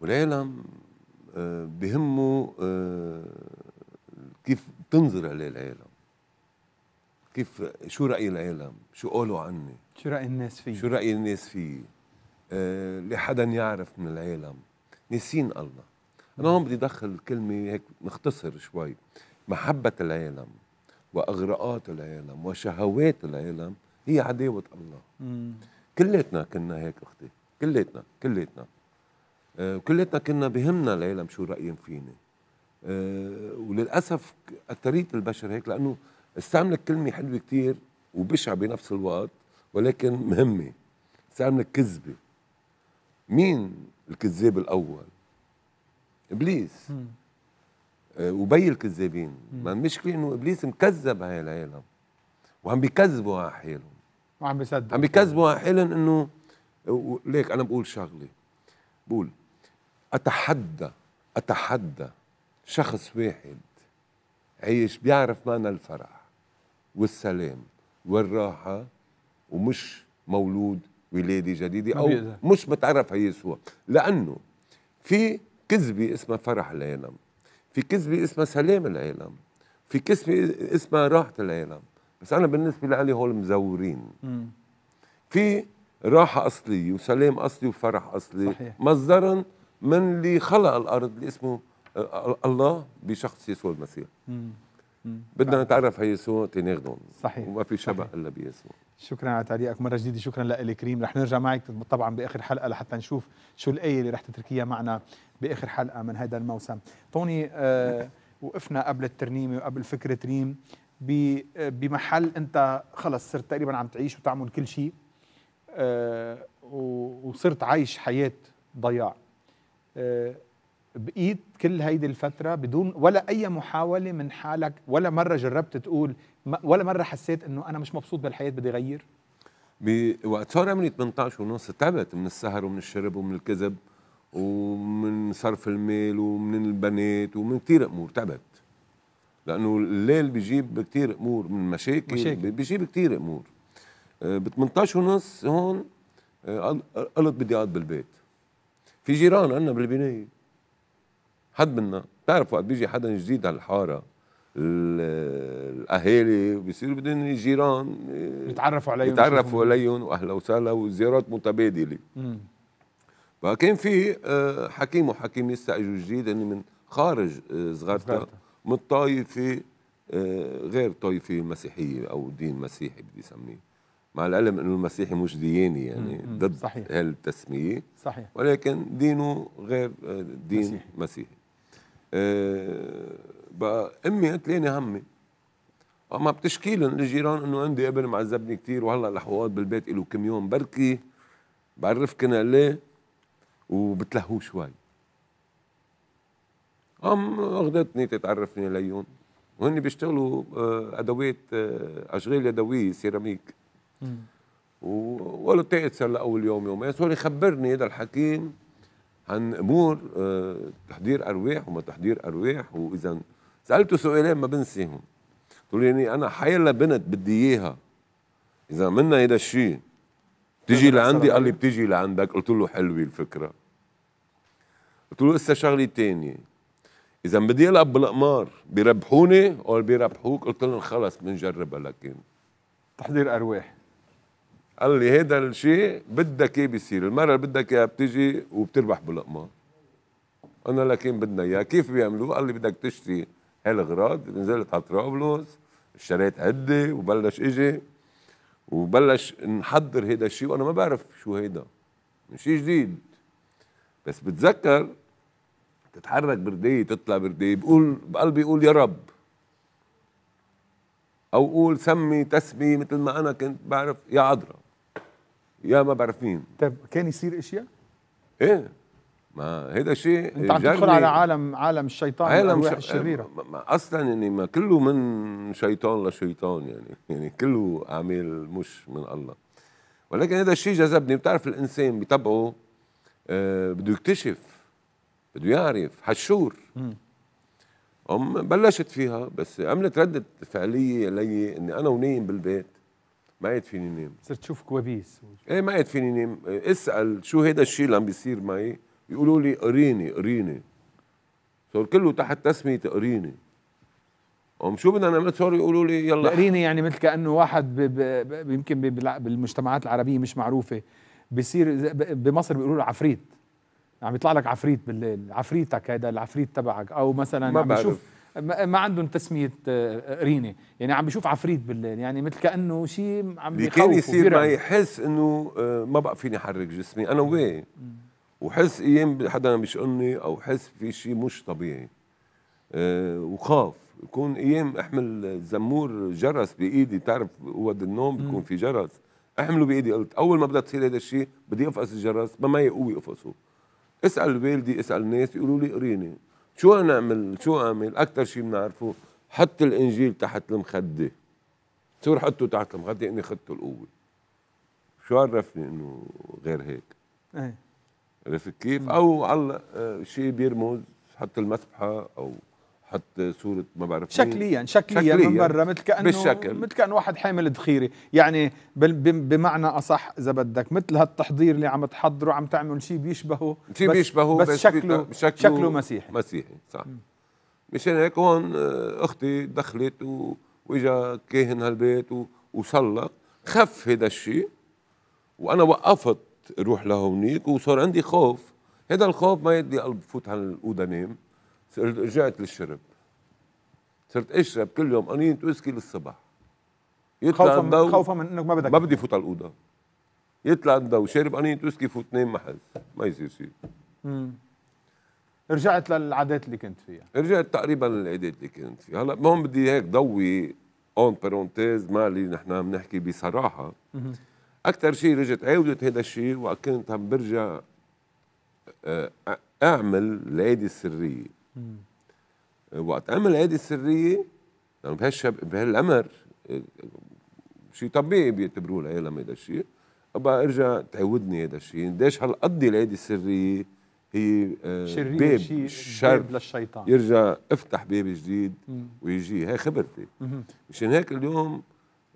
والعالم آه، بهمه آه، كيف تنظر عليه العالم كيف شو راي العالم شو قالوا عني شو راي الناس فيه شو راي الناس فيه آه لحدا يعرف من العالم ناسين الله انا هون بدي ادخل كلمه هيك نختصر شوي محبه العالم واغراءات العالم وشهوات العالم هي عداوه الله كلياتنا كنا هيك اختي كلياتنا كلياتنا آه وكلياتنا كنا بهمنا العالم شو رايهم فينا آه، وللاسف اكثريه البشر هيك لانه استعملك كلمه حلوه كثير وبشعه بنفس الوقت ولكن مهمه استعملك كذبه مين الكذاب الاول ابليس آه، وبي الكذابين ما المشكله انه ابليس مكذب هاي العالم وعم بيكذبوا على حالهم وعم بيصدقوا عم بيكذبوا على حالهم انه ليك انا بقول شغله بقول اتحدى اتحدى شخص واحد عايش بيعرف معنى الفرح والسلام والراحه ومش مولود ولاده جديده او مش متعرف على يسوع لانه في كذبه اسمها فرح العالم في كذبه اسمها سلام العالم في كذبه اسمها راحه العالم بس انا بالنسبه لي هول مزورين في راحه اصليه وسلام اصلي وفرح اصلي صحيح. مصدرا من اللي خلق الارض اللي اسمه الله بشخص يسوع المسيح بدنا نتعرف على يسوع تناخذهم صحيح وما في شبه الا بيسوع شكرا على تعليقك مره جديده شكرا لكريم كريم رح نرجع معك طبعا باخر حلقه لحتى نشوف شو الايه اللي رح تتركيها معنا باخر حلقه من هذا الموسم طوني آه وقفنا قبل الترنيمه وقبل فكره ريم بمحل انت خلص صرت تقريبا عم تعيش وتعمل كل شيء آه، وصرت عايش حياه ضياع آه، بقيت كل هيدي الفترة بدون ولا أي محاولة من حالك ولا مرة جربت تقول ولا مرة حسيت أنه أنا مش مبسوط بالحياة بدي أغير وقت صار عمري 18 ونص تعبت من السهر ومن الشرب ومن الكذب ومن صرف المال ومن البنات ومن كثير أمور تعبت لانه الليل بيجيب كثير امور من مشاكل, مشاكل. بيجيب كثير امور آه، ب 18 ونص هون آه، قلت بدي اقعد بالبيت في جيران عندنا بالبنايه حد منا بتعرف وقت بيجي حدا جديد على الحاره الاهالي بيصير بدهم الجيران يتعرفوا آه، عليهم يتعرفوا عليهم واهلا وسهلا وزيارات متبادله فكان في حكيم وحكيم لسه اجوا جديد يعني من خارج صغرتا من طائفه آه، غير طائفه مسيحيه او دين مسيحي بدي اسميه مع العلم انه المسيحي مش دياني يعني ضد صحيح. هالتسميه صحيح ولكن دينه غير آه، دين مسيحي, مسيحي. أه بقى امي قالت لي همي اما بتشكي لهم الجيران انه عندي ابن معذبني كثير وهلا الأحوال بالبيت له كم يوم بركي بعرفكن ليه وبتلهوه شوي قام اخذتني تتعرفني ليون وهن بيشتغلوا آه، ادوات آه، اشغال يدويه سيراميك وقالوا تقعد صار لاول يوم يومين صار يخبرني هذا الحكيم عن امور آه، تحضير ارواح وما تحضير ارواح واذا سالته سؤالين ما بنسيهم قلت يعني انا حيلا بنت بدي اياها اذا منا هذا الشيء تجي لعندي قال لي بتجي لعندك قلت له حلوه الفكره قلت له هسه شغله ثانيه اذا بدي العب بالقمار بيربحوني او بيربحوك قلت لهم خلص بنجربها لكن تحضير ارواح قال لي هذا الشيء بدك اياه بيصير المره اللي بدك اياها بتجي وبتربح بالقمار قلنا لكن بدنا اياه كيف بيعملوه قال لي بدك تشتري هالغراض نزلت على طرابلس اشتريت عده وبلش اجي وبلش نحضر هيدا الشيء وانا ما بعرف شو هيدا شيء جديد بس بتذكر تتحرك برديه تطلع برديه بقول بقلبي يقول يا رب او قول سمي تسمي مثل ما انا كنت بعرف يا عذرا يا ما بعرف مين طيب كان يصير اشياء؟ ايه ما هيدا شيء انت عم تدخل على عالم عالم الشيطان عالم ش... الشريره اصلا يعني ما كله من شيطان لشيطان يعني يعني كله اعمال مش من الله ولكن هذا الشيء جذبني بتعرف الانسان بطبعه آه بده يكتشف بده يعرف هالشور أم بلشت فيها بس عملت ردة فعلية لي إني أنا ونايم بالبيت ما عاد فيني نام صرت تشوف كوابيس ايه ما عاد فيني نام اسأل شو هيدا الشيء اللي عم بيصير معي يقولوا لي قريني قريني صار كله تحت تسمية قريني قوم شو بدنا نعمل صاروا يقولوا لي يلا قريني يعني مثل كأنه واحد يمكن بالمجتمعات العربية مش معروفة بصير بمصر بيقولوا له عفريت عم يطلع لك عفريت بالليل عفريتك هيدا العفريت تبعك او مثلا ما عم بشوف ما عندهم تسميه آه، رينه يعني عم بشوف عفريت بالليل يعني مثل كانه شيء عم اللي كان يصير ما يحس انه آه، ما بقى فيني احرك جسمي انا وين وحس ايام حدا عم بيشقني او حس في شيء مش طبيعي آه، وخاف يكون ايام احمل زمور جرس بايدي تعرف اوض النوم بيكون في جرس احمله بايدي قلت اول ما بدها تصير هذا الشيء بدي افقس الجرس ما ما يقوي قفصه اسال والدي اسال ناس يقولوا لي قريني شو انا اعمل شو اعمل اكثر شيء بنعرفه حط الانجيل تحت المخده شو حطه تحت المخده اني خدته القوه شو عرفني انه غير هيك ايه عرفت كيف او على آه، شيء بيرمز حط المسبحه او حط صوره ما بعرف شكليا شكليا, شكليا من برا مثل كانه بالشكل مثل كانه واحد حامل ذخيره يعني بمعنى اصح اذا بدك مثل هالتحضير اللي عم تحضره عم تعمل شيء بيشبهه شيء بيشبهه بس, بس شكله, شكله شكله مسيحي مسيحي صح مشان هيك هون آه، اختي دخلت واجا كاهن هالبيت وصلى خف هذا الشيء وانا وقفت روح لهونيك وصار عندي خوف هذا الخوف ما يدي قلب فوت على الاوضه نام صرت رجعت للشرب صرت اشرب كل يوم قنينه ويسكي للصبح يطلع خوفا من خوفا من انك ما بدك ما بدي فوت على الاوضه يطلع الضوء شارب قنينه ويسكي فوت نام محل ما يصير شيء رجعت للعادات اللي كنت فيها رجعت تقريبا للعادات اللي كنت فيها هلا هون بدي هيك ضوي اون بارونتيز مالي نحن بنحكي بصراحه اكثر شيء رجعت عاودت هذا الشيء وكنت عم برجع آه، اعمل العاده السريه وقت عمل هيدي السريه لانه يعني بهالشب بهالامر شيء طبيعي بيعتبروه العالم هيدا الشيء ابقى ارجع تعودني هيدا الشيء قديش هالقضي هيدي السريه هي آه، باب شر باب للشيطان يرجع افتح باب جديد ويجي هاي خبرتي مشان هيك اليوم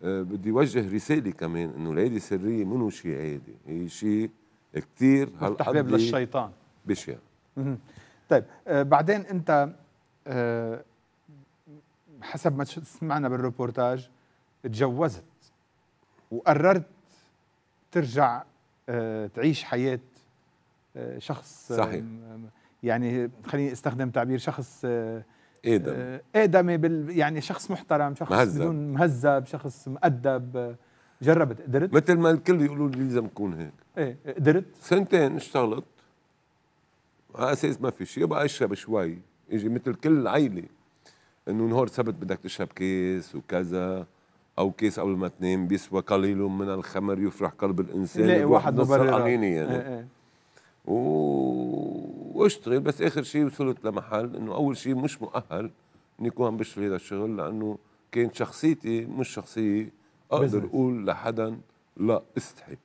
آه، بدي وجه رساله كمان انه الايادي السريه منو شيء عادي هي شيء كثير افتح باب للشيطان بشع طيب آه، بعدين انت آه، حسب ما سمعنا بالريبورتاج تجوزت وقررت ترجع آه، تعيش حياه شخص صحيح يعني خليني استخدم تعبير شخص ادم ادمي بال يعني شخص محترم شخص مهذب. بدون مهذب شخص مؤدب جربت قدرت مثل ما الكل يقولوا لي لازم اكون هيك ايه قدرت سنتين اشتغلت على اساس ما في شيء بقى اشرب شوي يجي مثل كل عيلة انه نهار سبت بدك تشرب كيس وكذا او كيس قبل ما تنام بيسوى قليل من الخمر يفرح قلب الانسان واحد نص يعني اه اه. و... واشتغل بس اخر شيء وصلت لمحل انه اول شيء مش مؤهل اني اكون عم بشتغل هذا الشغل لانه كانت شخصيتي مش شخصيه اقدر بزنس. اقول لحدا لا استحي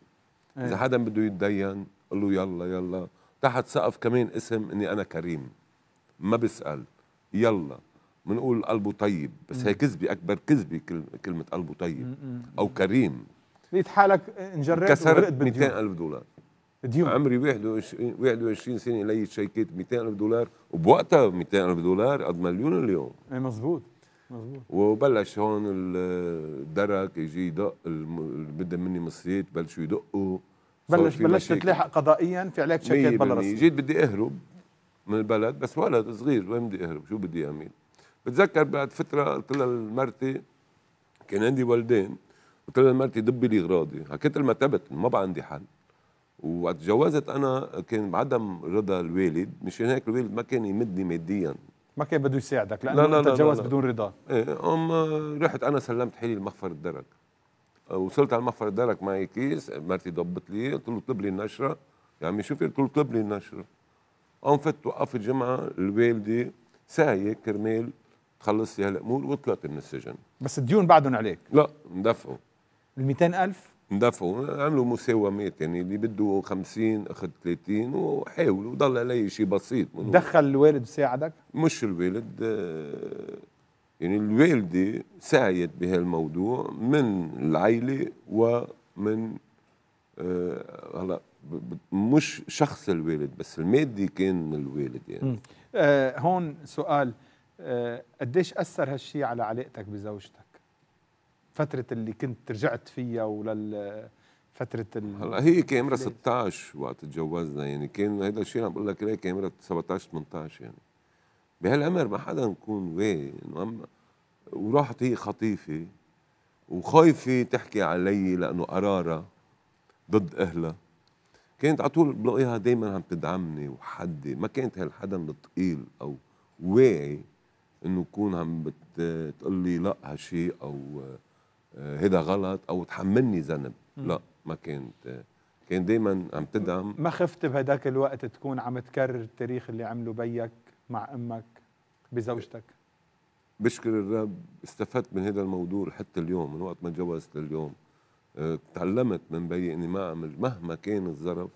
اذا إيه. حدا بده يتدين قول له يلا يلا تحت سقف كمان اسم اني انا كريم ما بسال يلا بنقول قلبه طيب بس هي كذبه اكبر كذبه كلمه قلبه طيب او كريم لقيت حالك انجريت كسرت 200000 دولار ديون عمري 21 21 سنه لقيت شيكات 200000 دولار وبوقتها 200000 دولار قد مليون اليوم اي مزبوط مزبوط وبلش هون الدرك يجي يدق اللي بدهم مني مصريات بلشوا يدقوا بلش بلشت تلاحق قضائيا في عليك شكيت بلا رسمي جيت بدي اهرب من البلد بس ولد صغير وين بدي اهرب شو بدي اعمل بتذكر بعد فتره قلت لها لمرتي كان عندي والدين قلت لها لمرتي دبي لي اغراضي كتر ما تبت ما بقى عندي حل وقت تجوزت انا كان بعدم رضا الوالد مشان هيك الوالد ما كان يمدني ماديا ما كان بده يساعدك لانه لا لا انت تجوز بدون رضا ايه قام رحت انا سلمت حالي المخفر الدرك وصلت على المخفر دارك معي كيس مرتي ضبط لي قلت له اطلب لي النشره يا عمي شوفي قلت له اطلب لي النشره قام فت وقفت جمعه الوالده سايق كرمال تخلص لي هالامور وطلعت من السجن بس الديون بعدهم عليك لا ندفعوا ال 200000 ندفعوا عملوا مساومات يعني اللي بده 50 اخذ 30 وحاولوا وضل علي شيء بسيط دخل الوالد ساعدك؟ مش الوالد آه، يعني الوالدة سعيت بهالموضوع من العيلة ومن آه، هلا مش شخص الوالد بس المادي كان من الوالد يعني آه هون سؤال آه قديش أثر هالشي على علاقتك بزوجتك فترة اللي كنت رجعت فيها ولل فترة ال هلا هي كاميرا 16 وقت تجوزنا يعني كان هذا الشيء عم بقول لك كاميرا 17 18 يعني بهالعمر ما حدا نكون وين نعم؟ وراحت هي خطيفة وخايفة تحكي علي لأنه قرارها ضد أهلها كانت على طول بلاقيها دايما عم تدعمني وحدي ما كانت هالحدا الثقيل أو واعي انه يكون عم بتقول لي لا هالشيء او هذا آه، غلط او تحملني ذنب لا ما كانت كان دايما عم تدعم ما خفت بهداك الوقت تكون عم تكرر التاريخ اللي عمله بيك مع امك بزوجتك بشكر الرب استفدت من هذا الموضوع حتى اليوم من وقت ما تجوزت لليوم آه، تعلمت من بيي اني ما اعمل مهما كان الظرف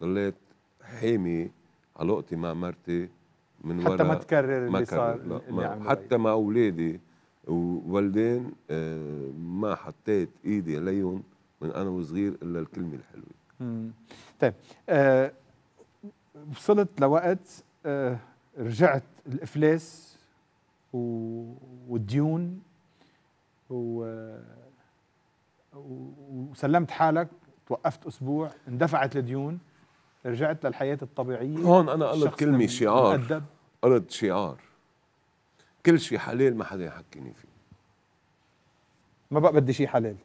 ضليت حامي علاقتي مع مرتي من حتى ورا ما تكرر اللي صار اللي ما حتى مع اولادي وولدين آه، ما حطيت ايدي عليهم من انا وصغير الا الكلمه الحلوه. طيب أه وصلت لوقت أه رجعت الافلاس والديون و... وسلمت حالك توقفت اسبوع اندفعت الديون رجعت للحياه الطبيعيه هون انا قلت كلمه شعار مؤدب. قلت شعار كل شيء حلال ما حدا يحكيني فيه ما بقى بدي شيء حلال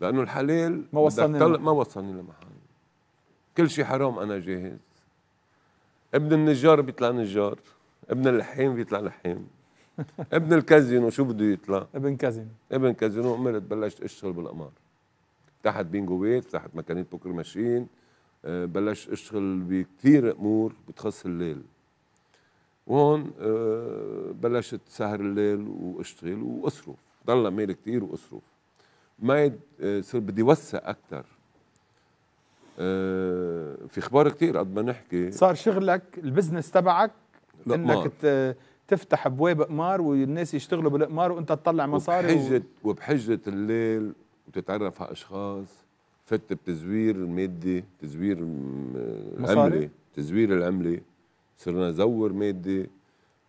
لانه الحلال ما وصلني ما وصلني لمحل كل شيء حرام انا جاهز ابن النجار بيطلع نجار ابن اللحيم بيطلع لحيم <laughs> ابن الكازينو شو بده يطلع؟ ابن كازينو ابن كازينو عملت بلشت اشتغل بالقمار تحت بينجو بيت تحت مكانيه بوكر ماشين آه، بلشت اشتغل بكثير امور بتخص الليل وهون آه، بلشت سهر الليل واشتغل واصرف ضل مالي كثير واصرف ما آه، صرت بدي وسع اكثر آه، في اخبار كثير قد ما نحكي صار شغلك البزنس تبعك انك تفتح ابواب قمار والناس يشتغلوا بالقمار وانت تطلع مصاري وبحجه و... وبحجه الليل وتتعرف على اشخاص فت بتزوير المادي تزوير العملي تزوير العملي صرنا نزور مادي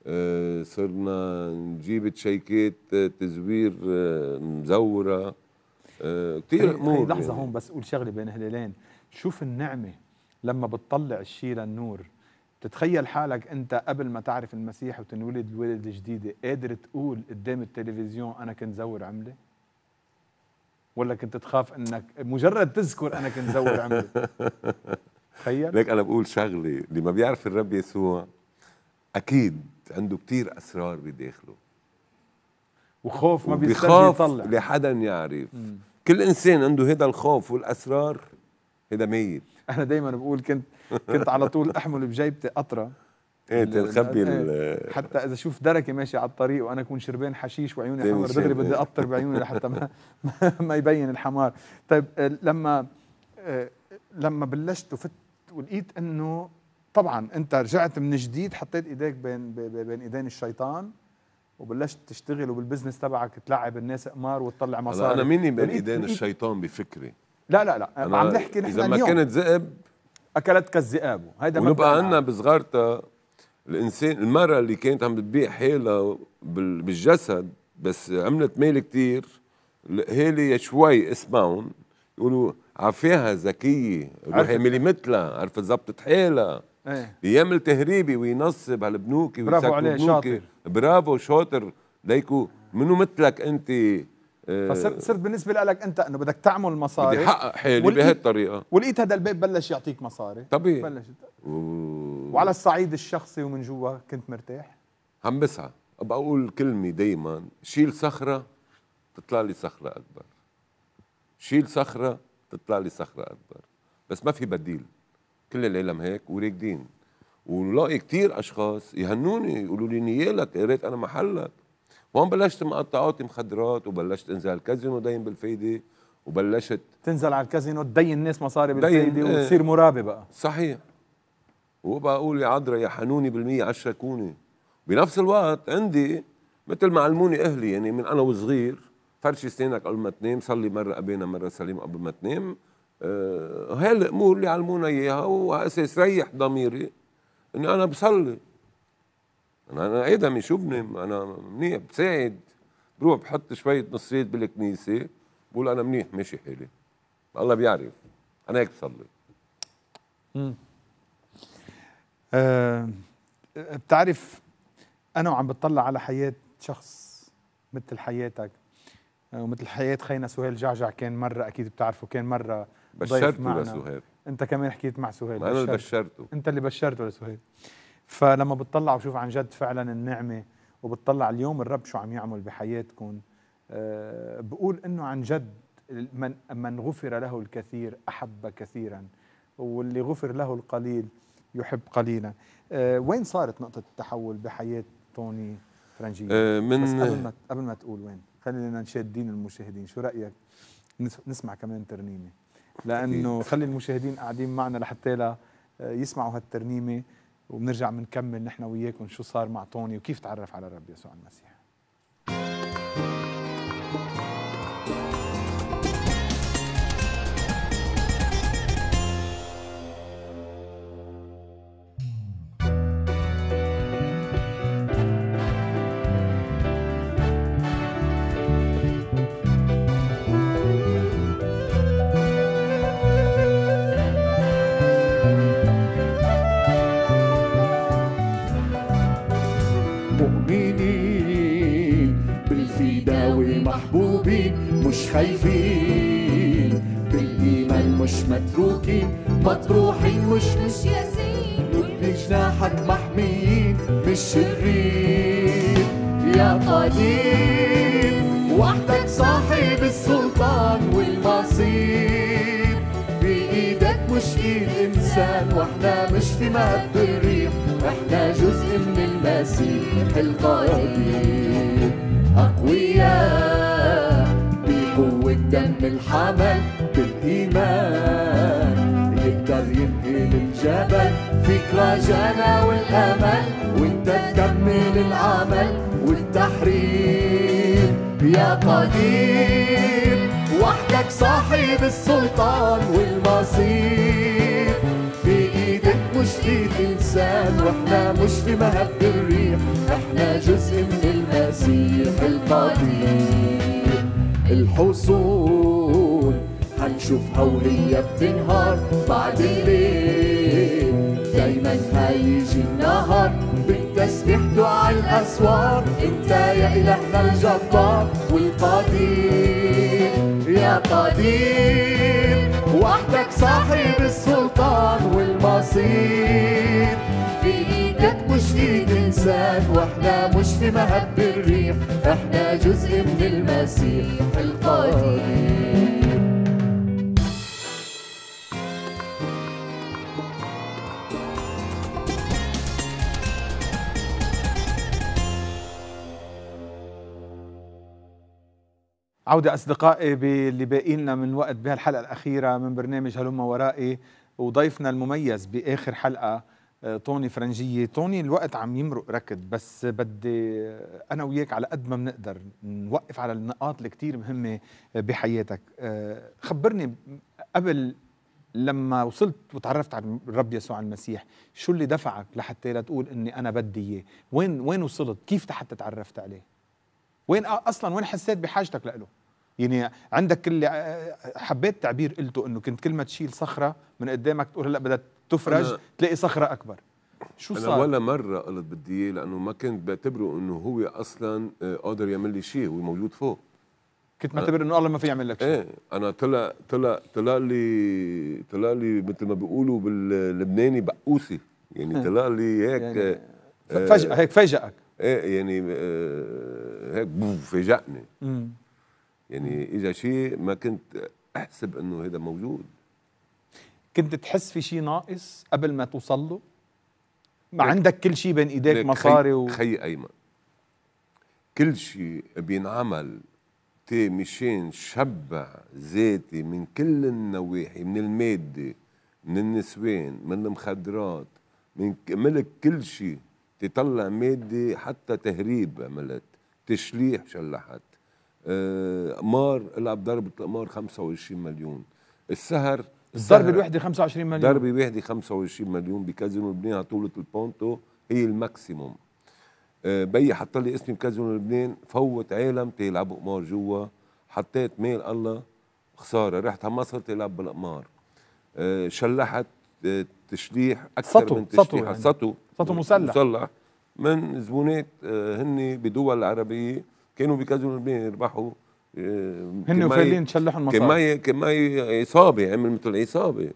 آه، صرنا نجيب تشيكات آه، تزوير مزوره كثير امور لحظه يعني. هون بس اقول شغله بين هلالين شوف النعمه لما بتطلع الشيء للنور تتخيل حالك انت قبل ما تعرف المسيح وتنولد الولد الجديده قادر تقول قدام التلفزيون انا كنت زور عمله ولا كنت تخاف انك مجرد تذكر انا كنت زور عمله تخيل ليك انا بقول شغله اللي ما بيعرف الرب يسوع اكيد عنده كتير اسرار بداخله وخوف ما بيستطيع يطلع لحدا يعرف مم. كل انسان عنده هذا الخوف والاسرار إيه ده ميت <laughs> انا دايما بقول كنت كنت على طول احمل بجيبتي قطره ايه تخبي إيه، حتى اذا اشوف دركه ماشي على الطريق وانا اكون شربان حشيش وعيوني حمر دغري بدي اقطر بعيوني لحتى ما <laughs> ما يبين الحمار طيب آه، لما آه، لما بلشت وفت ولقيت انه طبعا انت رجعت من جديد حطيت ايديك بين بين ايدين الشيطان وبلشت تشتغل وبالبزنس تبعك تلعب الناس قمار وتطلع مصاري انا مين بين ايدين الشيطان بفكري لا لا لا عم نحكي نحن اذا ما كانت ذئب اكلت كالذئاب هيدا ونبقى عندنا بصغارتها الانسان المراه اللي كانت عم تبيع حالها بالجسد بس عملت مال كثير هالي شوي اسمعهم يقولوا عفيها ذكيه روحي ملي مثلها عرفت ظبطت حالها ايه يعمل تهريبي وينصب على البنوك برافو عليه شاطر برافو شاطر ليكو منو مثلك انت فصرت آه، صرت بالنسبه لك انت انه بدك تعمل مصاري بدي احقق حالي بهالطريقه ولقيت هذا الباب بلش يعطيك مصاري طبيعي بلش وعلى الصعيد الشخصي ومن جوا كنت مرتاح عم بسعى بقول كلمه دائما شيل صخره تطلع لي صخره اكبر شيل صخره تطلع لي صخره اكبر بس ما في بديل كل العالم هيك وراكدين ولاقي كثير اشخاص يهنوني يقولوا لي نيالك قريت انا محلك وهون بلشت مقطعاتي مخدرات وبلشت انزل على الكازينو دين بالفايده وبلشت تنزل على الكازينو تدين الناس مصاري بالفايده إيه. وتصير مرابي بقى صحيح وبقى اقول يا عدرا يا حنوني بالمية عشرة كوني بنفس الوقت عندي مثل ما علموني اهلي يعني من انا وصغير فرشي سنينك قبل ما تنام صلي مره قبينا مره سليم قبل ما تنام آه هاي الامور اللي علمونا اياها وعلى اساس ريح ضميري اني انا بصلي انا انا ايدها مش انا منيح بساعد بروح بحط شويه نصريات بالكنيسه بقول انا منيح ماشي حالي الله بيعرف انا هيك بصلي امم أه بتعرف انا وعم بتطلع على حياه شخص مثل حياتك آه، ومثل حياه خينا سهيل جعجع كان مره اكيد بتعرفه كان مره بشرته لسهيل انت كمان حكيت مع سهيل انا اللي بشرته انت اللي بشرته لسهيل فلما بتطلع وشوف عن جد فعلا النعمه وبتطلع اليوم الرب شو عم يعمل بحياتكم آه، بقول انه عن جد من من غفر له الكثير احب كثيرا واللي غفر له القليل يحب قليلا آه، وين صارت نقطه التحول بحياه توني فرنجي آه، من بس قبل ما قبل ما تقول وين خلينا نشدين المشاهدين شو رايك نسمع كمان ترنيمه لانه خلي المشاهدين قاعدين معنا لحتى لا يسمعوا هالترنيمه وبنرجع بنكمل نحن وياكم شو صار مع طوني وكيف تعرف على الرب يسوع المسيح القديم وحدك صاحب السلطان والمصير بإيدك مش إيد إنسان وإحنا مش في مهب الريح إحنا جزء من المسيح القريب أقوياء بقوة دم الحمل بالإيمان يقدر ينقل الجبل فيك رجانا والامل وانت تكمل العمل والتحرير يا قدير وحدك صاحب السلطان والمصير في ايدك مش ايد انسان واحنا مش في مهب الريح احنا جزء من المسيح القدير الحصون هنشوفها وهي بتنهار بعد الليل دايما هيجي النهار بالتسبيح دعاء الأسوار أنت يا إلهنا الجبار والقدير يا قدير وحدك صاحب السلطان والمصير في ايدك مش ايد انسان واحنا مش في مهب الريح احنا جزء من المسيح القدير عودة أصدقائي اللي باقيلنا من وقت بهالحلقة الأخيرة من برنامج هلما ورائي وضيفنا المميز بآخر حلقة طوني آه، فرنجية طوني الوقت عم يمرق ركض بس بدي آه، أنا وياك على قد ما بنقدر نوقف على النقاط اللي كتير مهمة آه، بحياتك خبرني قبل لما وصلت وتعرفت على الرب يسوع المسيح شو اللي دفعك لحتى لتقول اني انا بدي اياه وين وين وصلت كيف حتى تعرفت عليه وين اصلا وين حسيت بحاجتك له يعني عندك اللي آه، حبيت تعبير قلته انه كنت كل ما تشيل صخره من قدامك تقول هلا بدها تفرج تلاقي صخره اكبر شو صار؟ انا ولا مره قلت بدي اياه لانه ما كنت بعتبره انه هو اصلا آه، قادر يعمل لي شيء هو موجود فوق كنت معتبر انه الله ما في يعمل لك شيء ايه انا طلع طلع طلع لي طلع لي مثل ما بيقولوا باللبناني بقوسي يعني إيه. طلع لي هيك يعني فجأة هيك فاجئك ايه يعني آه، هيك فاجئني يعني اذا شيء ما كنت احسب انه هذا موجود كنت تحس في شيء ناقص قبل ما توصل له ما عندك كل شيء بين ايديك مصاري و... خي ايمن كل شيء بينعمل تي مشان شبع ذاتي من كل النواحي من المادة من النسوان من المخدرات من ملك كل شيء تطلع مادة حتى تهريب عملت تشليح شلحت آه، مار العب ضربه القمار 25 مليون السهر الضربة الوحدة 25 مليون ضربة وحدة 25 مليون بكازينو لبنان على طولة البونتو هي الماكسيموم آه، بي حط لي اسمي بكازينو لبنان فوت عالم تيلعبوا قمار جوا حطيت مال الله خساره رحت على مصر تلعب بالقمار آه، شلحت تشليح اكثر سطو من تشليح يعني. سطو سطو مسلح مسلح من زبونات هن بدول العربيه كانوا بيكازوا لبنان يربحوا آه، هن وفايلين تشلحوا المصاري كما كما عصابه عمل مثل عصابه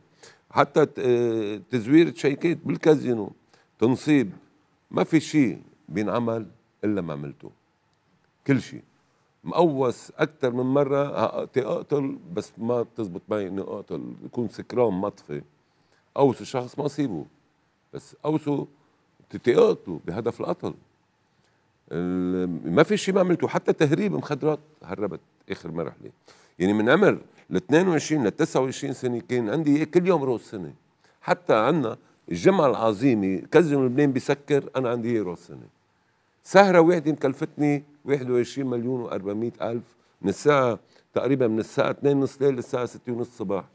حتى آه، تزوير شيكات بالكازينو تنصيب ما في شيء بينعمل الا ما عملته كل شيء مقوس اكثر من مره اقتل بس ما تزبط معي اني اقتل يكون سكران مطفي اوصي شخص ما اصيبه بس اوصوا تتقاطوا بهدف القتل ما في شيء ما عملته حتى تهريب مخدرات هربت اخر مرحله يعني من عمر ال 22 ل 29 سنه كان عندي كل يوم روس سنه حتى عندنا الجمعه العظيمه كزم لبنان بسكر انا عندي روس سنه سهره واحده مكلفتني 21 مليون و400 الف من الساعه تقريبا من الساعه 2 ونص ليل للساعه 6 ونص صباح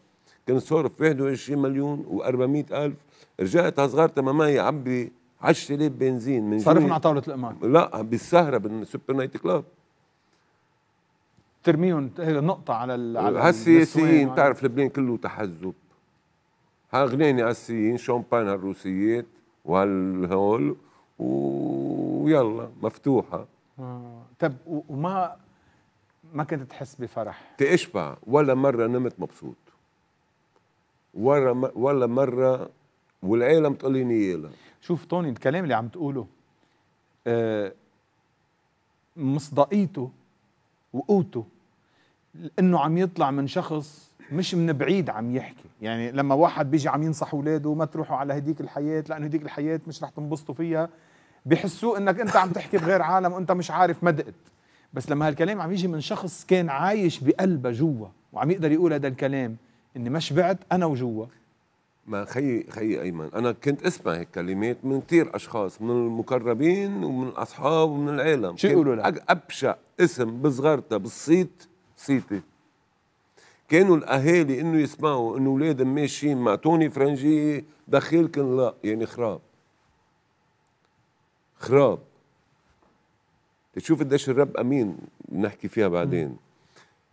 كنت صرف 21 مليون و400 الف رجعت على صغار تماما يعبي 10000 بنزين من صرفنا على طاوله القمار لا بالسهره بالسوبر نايت كلاب ترميهم نقطه على ال... على هالسياسيين بتعرف يعني. لبنان كله تحزب هالغنيني هالسياسيين شامبان هالروسيات وهالهول ويلا مفتوحه آه. طب وما ما كنت تحس بفرح تشبع ولا مره نمت مبسوط ولا ولا مره والعالم تقول لي شوف توني الكلام اللي عم تقوله آه، مصداقيته وقوته انه عم يطلع من شخص مش من بعيد عم يحكي يعني لما واحد بيجي عم ينصح اولاده ما تروحوا على هديك الحياه لانه هديك الحياه مش رح تنبسطوا فيها بحسوا انك انت عم تحكي بغير عالم وانت مش عارف مدقت بس لما هالكلام عم يجي من شخص كان عايش بقلبه جوا وعم يقدر يقول هذا الكلام اني ما شبعت انا وجوا ما خيي خيي ايمن انا كنت اسمع هيك كلمات من كثير اشخاص من المقربين ومن الاصحاب ومن العالم شو يقولوا لك؟ ابشع اسم بصغرتها بالصيت صيتي كانوا الاهالي انه يسمعوا انه اولادهم ماشيين مع توني فرنجيه دخيلكن لا يعني خراب خراب تشوف قديش الرب امين بنحكي فيها بعدين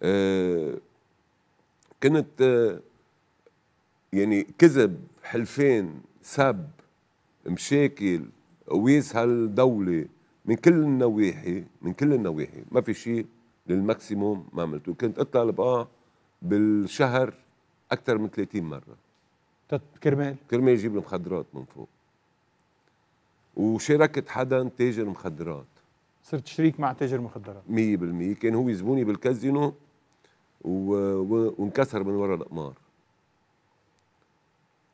آه كنت آه يعني كذب حلفان سب مشاكل ويس هالدولة من كل النواحي من كل النواحي ما في شيء للماكسيموم ما عملته كنت اطلع البقاع آه، بالشهر اكثر من 30 مره كرمال كرمال يجيب المخدرات من فوق وشاركت حدا تاجر مخدرات صرت شريك مع تاجر مخدرات 100% كان هو زبوني بالكازينو و... و... وانكسر من ورا القمار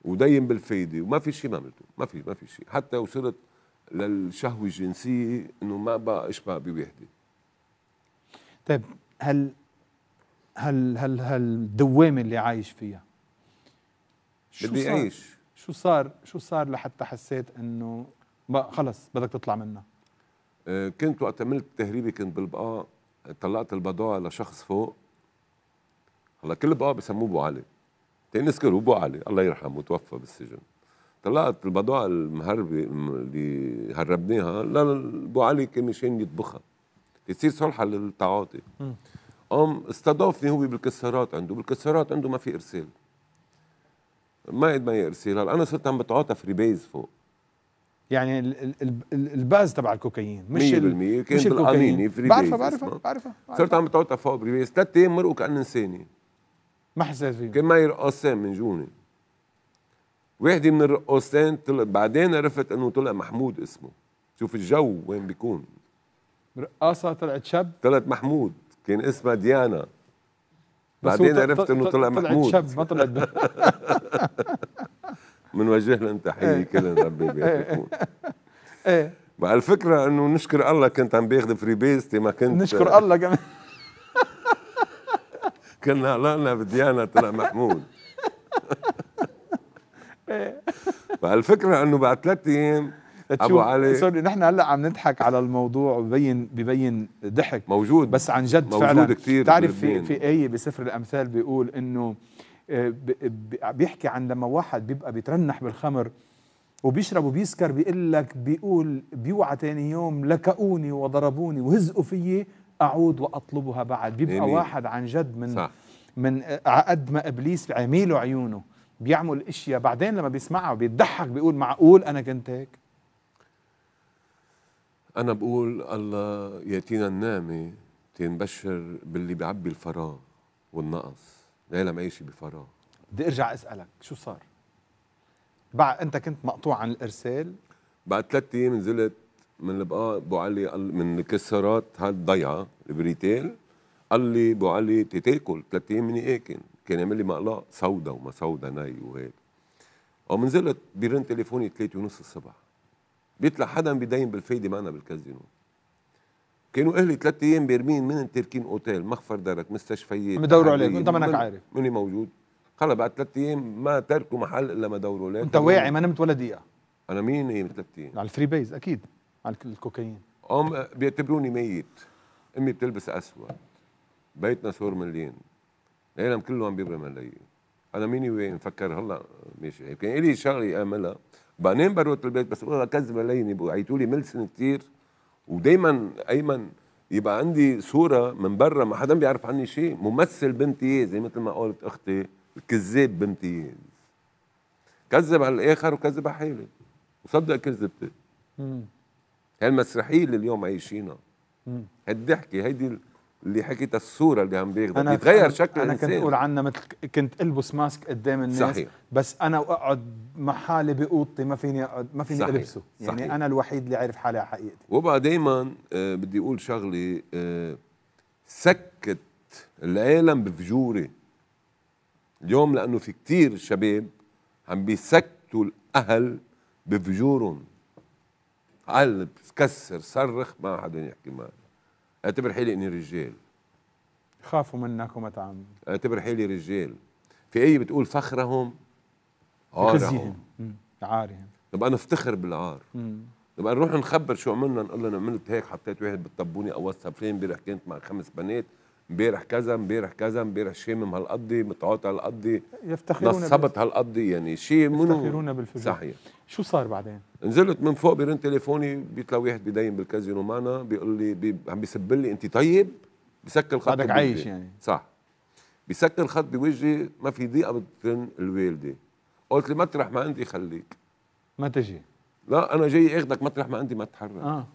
ودين بالفايده وما في شيء ما عملته ما في ما في شيء حتى وصلت للشهوه الجنسيه انه ما بقى اشبع بوحده طيب هل هل هل هالدوامه اللي عايش فيها شو بدي اعيش شو صار شو صار لحتى حسيت انه خلص بدك تطلع منها آه، كنت وقت عملت تهريبي كنت بالبقاء طلعت البضاعه لشخص فوق هلا كل بقاء بسموه ابو علي تاني سكر علي الله يرحمه توفى بالسجن طلعت البضاعه المهربة اللي هربناها لا ابو علي كان مشان يطبخها تصير صلحة للتعاطي قام استضافني هو بالكسارات عنده بالكسارات عنده ما في ارسال ما قد ما ارسال هلا انا صرت عم بتعاطى فري بيز فوق يعني الباز تبع الكوكايين مش 100% كان بالقانيني فري بيز بعرفها بعرفها بعرفها صرت عم بتعاطى فوق فري بيز ثلاث ايام مرقوا كان انساني ما حسيت فيه كان معي رقاصتين من جوني وحده من الرقاصتين طلع بعدين عرفت انه طلع محمود اسمه شوف الجو وين بيكون رقاصه طلعت شاب طلعت محمود كان اسمها ديانا بعدين عرفت انه طلع محمود طلعت شاب ما طلعت <laughs> بنوجه لهم تحيه كل ربي بيحبكم ايه وعلى إيه. الفكره انه نشكر الله كنت عم باخذ فري بيستي ما كنت نشكر الله كمان كنا طلعنا بديانة طلع محمود فالفكرة انه بعد ثلاث ايام ابو علي سوري نحن هلا عم نضحك على الموضوع وبين ببين ضحك موجود بس عن جد موجود فعلا كثير بتعرف في في ايه بسفر الامثال بيقول انه آه، بيحكي عن لما واحد بيبقى بيترنح بالخمر وبيشرب وبيسكر بيقول لك بيقول بيوعى ثاني يوم لكؤوني وضربوني وهزقوا فيي اعود واطلبها بعد بيبقى يعني واحد عن جد من صح. من قد ما ابليس عميله عيونه بيعمل اشياء بعدين لما بيسمعها بيضحك بيقول معقول انا كنت هيك انا بقول الله ياتينا النعمه تنبشر باللي بيعبي الفراغ والنقص العالم معيشه بفراغ بدي ارجع اسالك شو صار؟ بعد انت كنت مقطوع عن الارسال بعد ثلاث ايام نزلت من اللي بقى ابو علي قال من الكسرات هالضيعه البريتيل قال لي ابو علي تتاكل ثلاث ايام مني اكل كان يعمل لي مقلاة سودا وما سودا ني وهيك ومنزلت بيرن تليفوني 3 ونص الصبح بيطلع حدا بيدين بالفايده معنا بالكازينو كانوا اهلي ثلاث ايام بيرمين من تركين اوتيل مخفر درك مستشفيات بدوروا عليك انت منك عارف مني موجود خلص بعد ثلاث ايام ما تركوا محل الا ما دوروا عليك انت واعي ما نمت ولا دقيقه انا مين ايام ثلاث ايام على الفري بيز اكيد عن الكوكايين هم بيعتبروني ميت امي بتلبس اسود بيتنا صور مليان العالم كله عم بيبرم علي انا ميني وين مفكر هلا ماشي هيك كان الي شغله اعملها بنام بروت البيت بس بقولها كذب علي بيعيطوا لي ملسن كثير ودائما ايمن يبقى عندي صوره من برا ما حدا بيعرف عني شيء ممثل بامتياز إيه؟ مثل ما قالت اختي الكذاب بامتياز إيه؟ كذب على الاخر وكذب على حالي وصدق كذبتي هي المسرحيه اللي اليوم عايشينها هالضحكه هيدي اللي حكيت الصوره اللي عم بيغضب بيتغير شكل انا كنت اقول عنها مثل كنت البس ماسك قدام الناس صحيح. بس انا وأقعد مع حالي باوضتي ما فيني اقعد ما فيني صحيح. البسه يعني صحيح. انا الوحيد اللي عارف حالي على حقيقتي وبقى دائما آه بدي اقول شغله آه سكت العالم بفجوري اليوم لانه في كثير شباب عم بيسكتوا الاهل بفجورهم علب كسر صرخ ما حدا يحكي معي اعتبر حالي اني رجال خافوا منك وما تعمل اعتبر حالي رجال في اي بتقول فخرهم عارهم عارهم نبقى نفتخر بالعار طب نبقى نروح نخبر شو عملنا نقول لهم عملت هيك حطيت واحد بالطبوني او وصف فلان امبارح كانت مع خمس بنات امبارح كذا امبارح كذا امبارح شامم هالقضي متعاطى هالقضي يفتخرون نصبت هالقضي يعني شيء منو يفتخرون بالفجور صحيح شو صار بعدين؟ نزلت من فوق بيرن تليفوني بيطلع واحد بدين بالكازينو معنا بيقول لي عم بيسب لي انت طيب بسكر خط بدك عايش يعني صح بسكر خط بوجهي ما في ضيقه بترن الوالده قلت لي مطرح ما انت خليك ما تجي لا انا جاي اخذك مطرح ما انت ما تتحرك اه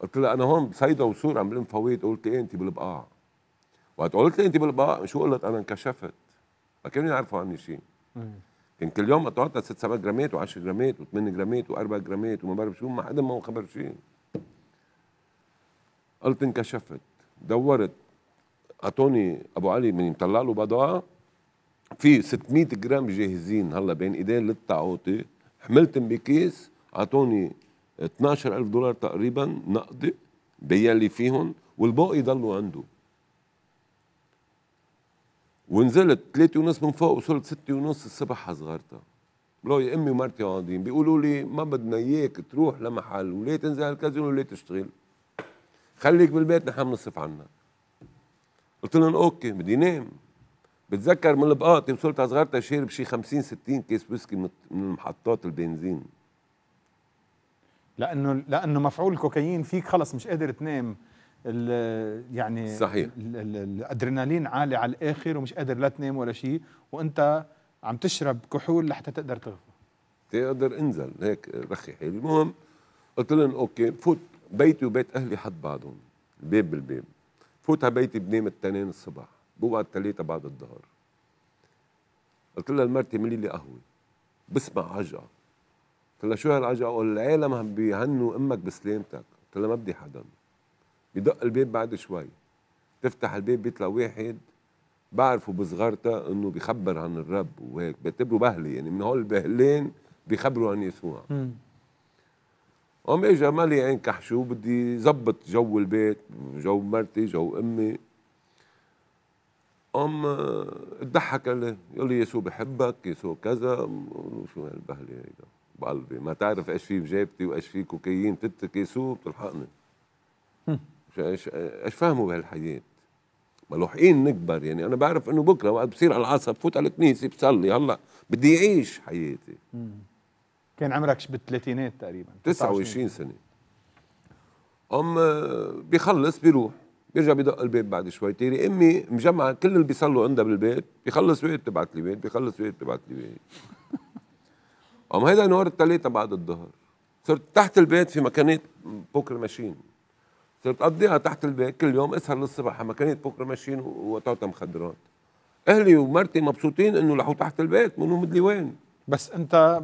قلت لها انا هون صيدا وسور عم بلم فويد قلت ايه انت بالبقاع وقت قلت لي إيه انت بالبقاع شو قلت انا انكشفت ما كانوا يعرفوا عني شيء كان كل يوم اتعطى 6 7 جرامات و10 جرامات و8 جرامات و4 جرامات وما بعرف شو ما حدا ما خبر شيء قلت انكشفت دورت اعطوني ابو علي من يطلع له بضاعه في 600 جرام جاهزين هلا بين ايدين للتعاطي حملتهم بكيس اعطوني 12000 دولار تقريبا نقدي بيلي فيهم والباقي يضلوا عنده ونزلت ثلاثة ونص من فوق وصلت ستة ونص الصبح على صغارتها يا امي ومرتي قاعدين بيقولوا لي ما بدنا اياك تروح لمحل ولا تنزل الكازينو ولا تشتغل خليك بالبيت نحن بنصرف عنك قلت لهم اوكي بدي نام بتذكر من البقاطي وصلت على صغارتها شارب شي 50 60 كيس ويسكي من محطات البنزين لانه لانه مفعول الكوكايين فيك خلص مش قادر تنام يعني صحيح الادرينالين عالي على الاخر ومش قادر لا تنام ولا شيء وانت عم تشرب كحول لحتى تقدر تغفى تقدر انزل هيك رخي حالي المهم قلت لهم اوكي فوت بيتي وبيت اهلي حد بعضهم الباب بالباب فوت على بيتي بنام التنين الصبح بوقع الثلاثه بعد الظهر قلت لها لمرتي ملي لي قهوه بسمع عجقه قلت له شو هالعجقه قال العالم إيه، بيهنوا امك بسلامتك قلت له ما بدي حدا بدق الباب بعد شوي تفتح الباب بيطلع واحد بعرفه بصغرته انه بيخبر عن الرب وهيك بعتبره بهلي يعني من هول البهلين بيخبروا عن يسوع قام اجى مالي عين كحشو بدي زبط جو البيت جو مرتي جو امي قام آه، اتضحك قال لي يسوع بحبك يسوع كذا شو هالبهله هيدا بقلبي ما تعرف ايش في بجيبتي وايش في كوكايين بتتكسوا بتلحقني ايش ايش فاهموا بهالحياه ملوحقين نكبر يعني انا بعرف انه بكره وقت بصير على العصر بفوت على الكنيسه بصلي هلا بدي اعيش حياتي كان عمرك بالثلاثينات تقريبا 29 سنه ام بيخلص بيروح بيرجع بدق الباب بعد شوي تيري امي مجمعه كل اللي بيصلوا عندها بالبيت بيخلص وقت تبعت لي بيت بيخلص وقت تبعت لي بيت <laughs> قام هيدا نهار الثلاثة بعد الظهر صرت تحت البيت في مكانية بوكر ماشين صرت أقضيها تحت البيت كل يوم أسهر للصبح على مكانية بوكر ماشين وتوتا مخدرات أهلي ومرتي مبسوطين إنه لحوا تحت البيت منو مدري وين بس أنت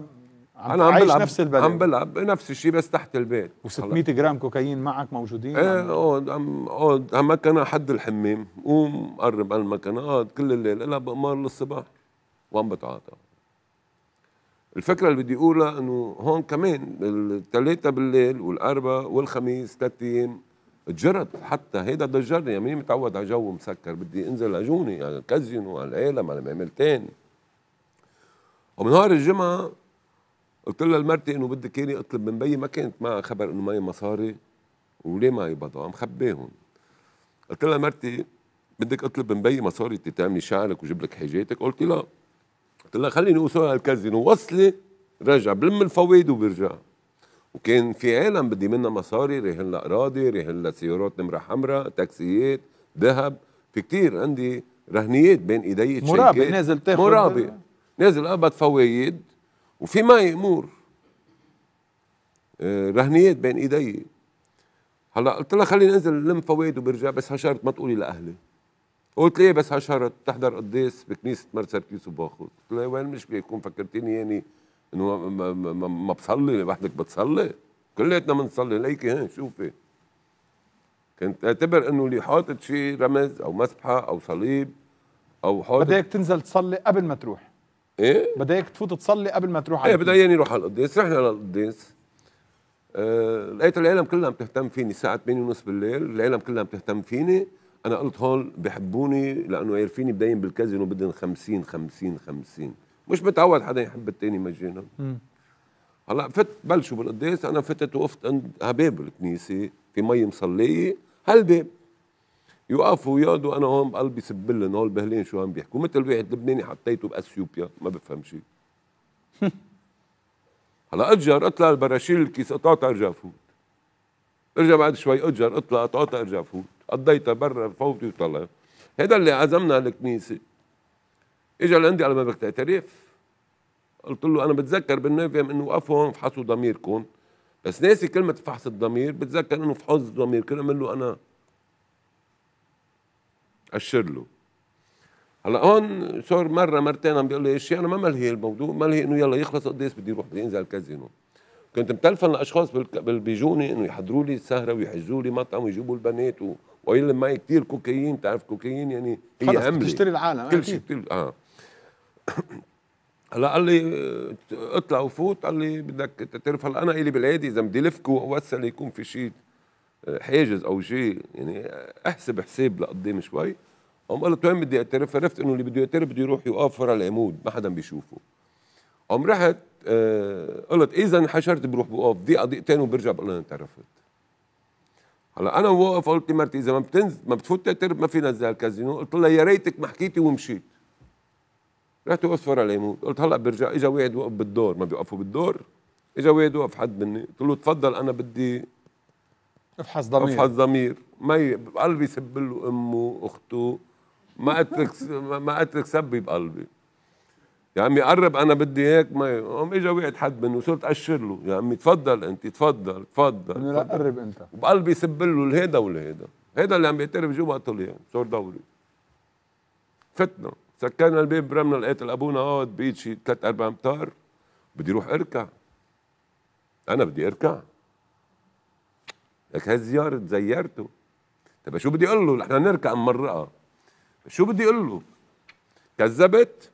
عم أنا عم بلعب نفس البلد عم بلعب نفس الشيء بس تحت البيت و600 جرام كوكايين معك موجودين ايه اقعد عم اقعد عم مكنه حد الحمام قوم قرب على المكنه اقعد كل الليل العب بقمار للصبح وعم بتعاطى الفكره اللي بدي اقولها انه هون كمان الثلاثه بالليل والاربعاء والخميس ثلاث ايام تجرت حتى هيدا ضجرني يعني مين متعود على جو مسكر بدي انزل اجوني على الكازينو على العالم على معملتين وبنهار الجمعه قلت لها لمرتي انه بدك اياني اطلب من بيي ما كانت معها خبر انه معي مصاري وليه معي بضاعه مخباهم قلت لها مرتي بدك اطلب من بيي مصاري تعملي شعرك وجيب لك حاجاتك قلت لي لا قلت لها خليني اوصلها الكازينو وصلي رجع بلم الفوائد وبرجع وكان في عالم بدي منها مصاري رهن لها اراضي رهن لها سيارات نمره حمراء تاكسيات ذهب في كتير عندي رهنيات بين ايدي مرابي نازل تاخذ مرابي نازل قبض فوايد وفي معي امور آه، رهنيات بين ايدي هلا قلت لها خليني انزل لم فوائد وبرجع بس هالشرط ما تقولي لاهلي قلت ليه بس عشرة تحضر قديس بكنيسه مرسى الكيس وباخد قلت له وين المشكله يكون فكرتيني يعني انه ما, ما, ما, بصلي لوحدك بتصلي كلياتنا بنصلي ليكي هين شوفي كنت اعتبر انه اللي حاطط شيء رمز او مسبحه او صليب او حاطط بدك تنزل تصلي قبل ما تروح ايه بدك تفوت تصلي قبل ما تروح ايه بدي يعني روح على القديس رحنا للقديس آه لقيت العالم كلها عم تهتم فيني الساعه 8:30 بالليل العالم كلها عم تهتم فيني انا قلت هول بحبوني لانه عارفيني بدين بالكازينو بدهم 50 50 50 مش متعود حدا يحب الثاني مجانا هلا فت بلشوا بالقداس انا فتت وقفت عند هباب الكنيسه في مي مصليه هالباب يوقفوا ويقعدوا انا هون بقلبي سب لهم هول بهلين شو عم بيحكوا مثل واحد لبناني حطيته باثيوبيا ما بفهم شيء <laughs> هلا اجر اطلع البراشيل الكيس قطعت ارجع فوت ارجع بعد شوي اجر اطلع قطعت ارجع فوت قضيتها برا فوتي وطلع هذا اللي عزمنا على الكنيسه اجى لعندي على بدك تعترف قلت له انا بتذكر بالنوفيم انه وقفوا هون فحصوا ضميركم بس ناسي كلمه فحص الضمير بتذكر انه فحص الضمير كنا له انا اشر له هلا هون صار مره مرتين عم بيقول لي شيء يعني انا ما ملهي الموضوع ملهي انه يلا يخلص قديش بدي اروح بدي انزل الكازينو كنت متلفن لاشخاص بيجوني انه يحضروا لي السهره ويحجزوا لي مطعم ويجيبوا البنات و... والا معي كتير كوكايين تعرف كوكايين يعني هي عمله تشتري العالم كل شيء كتير اه هلا قال لي اطلع وفوت قال لي بدك تعرف هلا انا الي بالعادي اذا بدي لفكو ووصل يكون في شيء آه، حاجز او شيء يعني احسب حساب لقدام شوي قام قلت طيب، وين بدي اعترف عرفت انه اللي بده يعترف بده يروح يوقف ورا العمود ما حدا بيشوفه قام رحت آه، قلت اذا انحشرت بروح بوقف دقيقه دقيقتين وبرجع بقول انا اعترفت هلا انا واقف قلت لمرتي اذا ما بتنز ما بتفوت ترب ما في نزل الكازينو قلت لها يا ريتك ما حكيتي ومشيت رحت وقفت على يموت قلت هلا برجع اجى واحد وقف بالدور ما بيوقفوا بالدور اجى واحد وقف حد مني قلت له تفضل انا بدي افحص ضمير افحص ضمير ما بقلبي سب له امه اخته ما اترك ما اترك سبي بقلبي يا عمي قرب انا بدي هيك ما قام اجى وقعت حد منه صرت اشر له يا عمي تفضل انت تفضل تفضل لا قرب انت وبقلبي سب له لهيدا ولهيدا هيدا اللي عم بيعترف جوا قتل يعني صار دوري فتنا سكرنا الباب برمنا لقيت الابونا قاعد بايد شي ثلاث اربع امتار بدي روح اركع انا بدي اركع لك هالزيارة زيرته طيب شو بدي اقول له نحن نركع مرقة شو بدي اقول له كذبت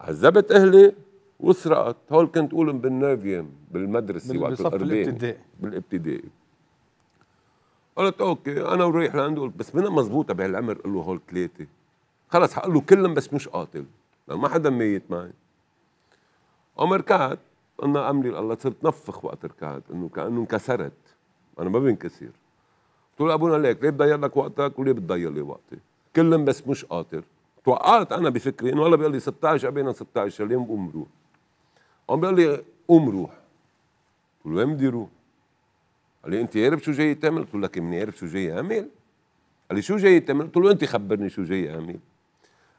عذبت اهلي وسرقت هول كنت قولهم بالنافيم بالمدرسه وقت الاربعين بالابتدائي قلت اوكي انا ورايح لعنده قلت بس منا مزبوطه بهالعمر قل له هول ثلاثه خلص حقول له كلهم بس مش قاتل لأن ما حدا ميت معي قام ركعت قلنا املي الله صرت نفخ وقت ركعت انه كانه انكسرت انا ما بنكسر قلت له ابونا ليك ليه بضيع لك وقتك وليه بتضيع لي وقتي كلهم بس مش قاتل توقعت انا بفكري انه والله بيقول لي 16 بين 16 ليه بقوم بروح؟ قام بيقول لي قوم روح قلت له وين بدي روح؟ قال لي انت عارف شو جاي تعمل؟ قلت له لك مني عارف شو جاي اعمل؟ قال لي شو جاي تعمل؟ قلت له انت خبرني شو جاي اعمل؟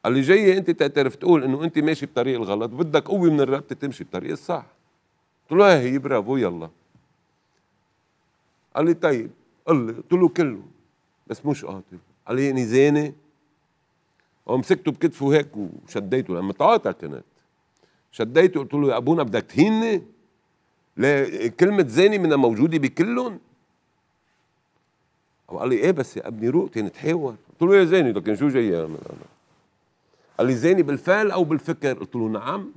قال لي جاي انت تعترف تقول انه انت ماشي بطريق الغلط بدك قوه من الرب تمشي بطريق الصح قلت له هي إيه، برافو يلا قال لي طيب قل لي قلت له كله بس مش قاتل قال لي يعني زاني ومسكته بكتفه هيك وشديته لما تعاطى كانت شديته قلت له يا ابونا بدك تهيني لا كلمة زاني منها موجودة بكلهم وقال لي ايه بس يا ابني روق نتحاور قلت له يا إيه زاني لكن شو جاي انا قال لي زاني بالفعل او بالفكر قلت له نعم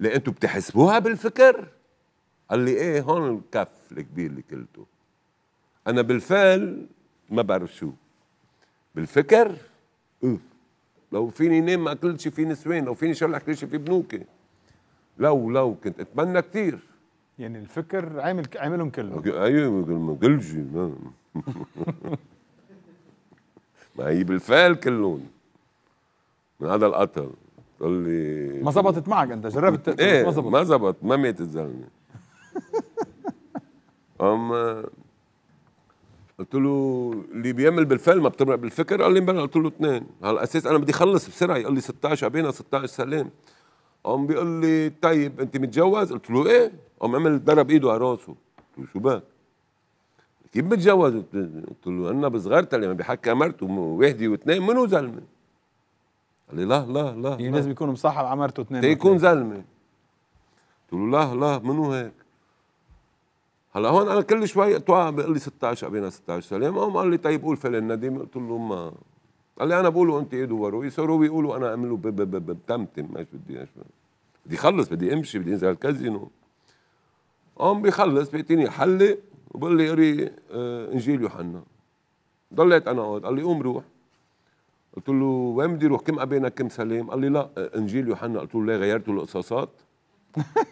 لا انتوا بتحسبوها بالفكر قال لي ايه هون الكف الكبير اللي كلته انا بالفعل ما بعرف شو بالفكر Mm. لو فيني نام ما اكلتش في نسوان لو فيني شلح اكلتش في بنوكي لو لو كنت اتمنى كثير يعني الفكر عامل عاملهم كلهم ايوه ما شيء <laughs> ما هي بالفعل كلهم من هذا القطر قال لي ما زبطت معك انت جربت ايه ما زبط ما زبط ما مات الزلمه <laughs> اما قلت له اللي بيعمل بالفعل ما بتمرق بالفكر قال لي امبارح قلت له اثنين على الاساس انا بدي اخلص بسرعه يقول لي 16 عبينا 16 سلام قام بيقول لي طيب انت متجوز قلت له ايه قام عمل ضرب ايده على راسه قلت له شو بك كيف متجوز قلت له انا بصغرتها لما بيحكي مرته وحده واثنين منو زلمه قال لي لا لا لا يعني لازم يكون مصاحب على مرته اثنين يكون زلمه قلت له لا لا منو هيك هلا هون انا كل شوي اتوقع بيقول لي 16 قبلنا 16 سلام قام قال لي طيب قول فلان نديم قلت له ما قال لي انا بقوله انت ايد وروي صاروا بيقولوا انا اعمله بتمتم ايش بدي ايش بدي خلص بدي امشي بدي انزل الكازينو قام بيخلص بيعطيني حله وبقول لي اري آه، انجيل يوحنا ضليت انا اقعد قال لي قوم روح قلت له وين بدي روح كم قبينا كم سلام قال لي لا آه، انجيل يوحنا قلت له ليه غيرتوا القصاصات <laughs>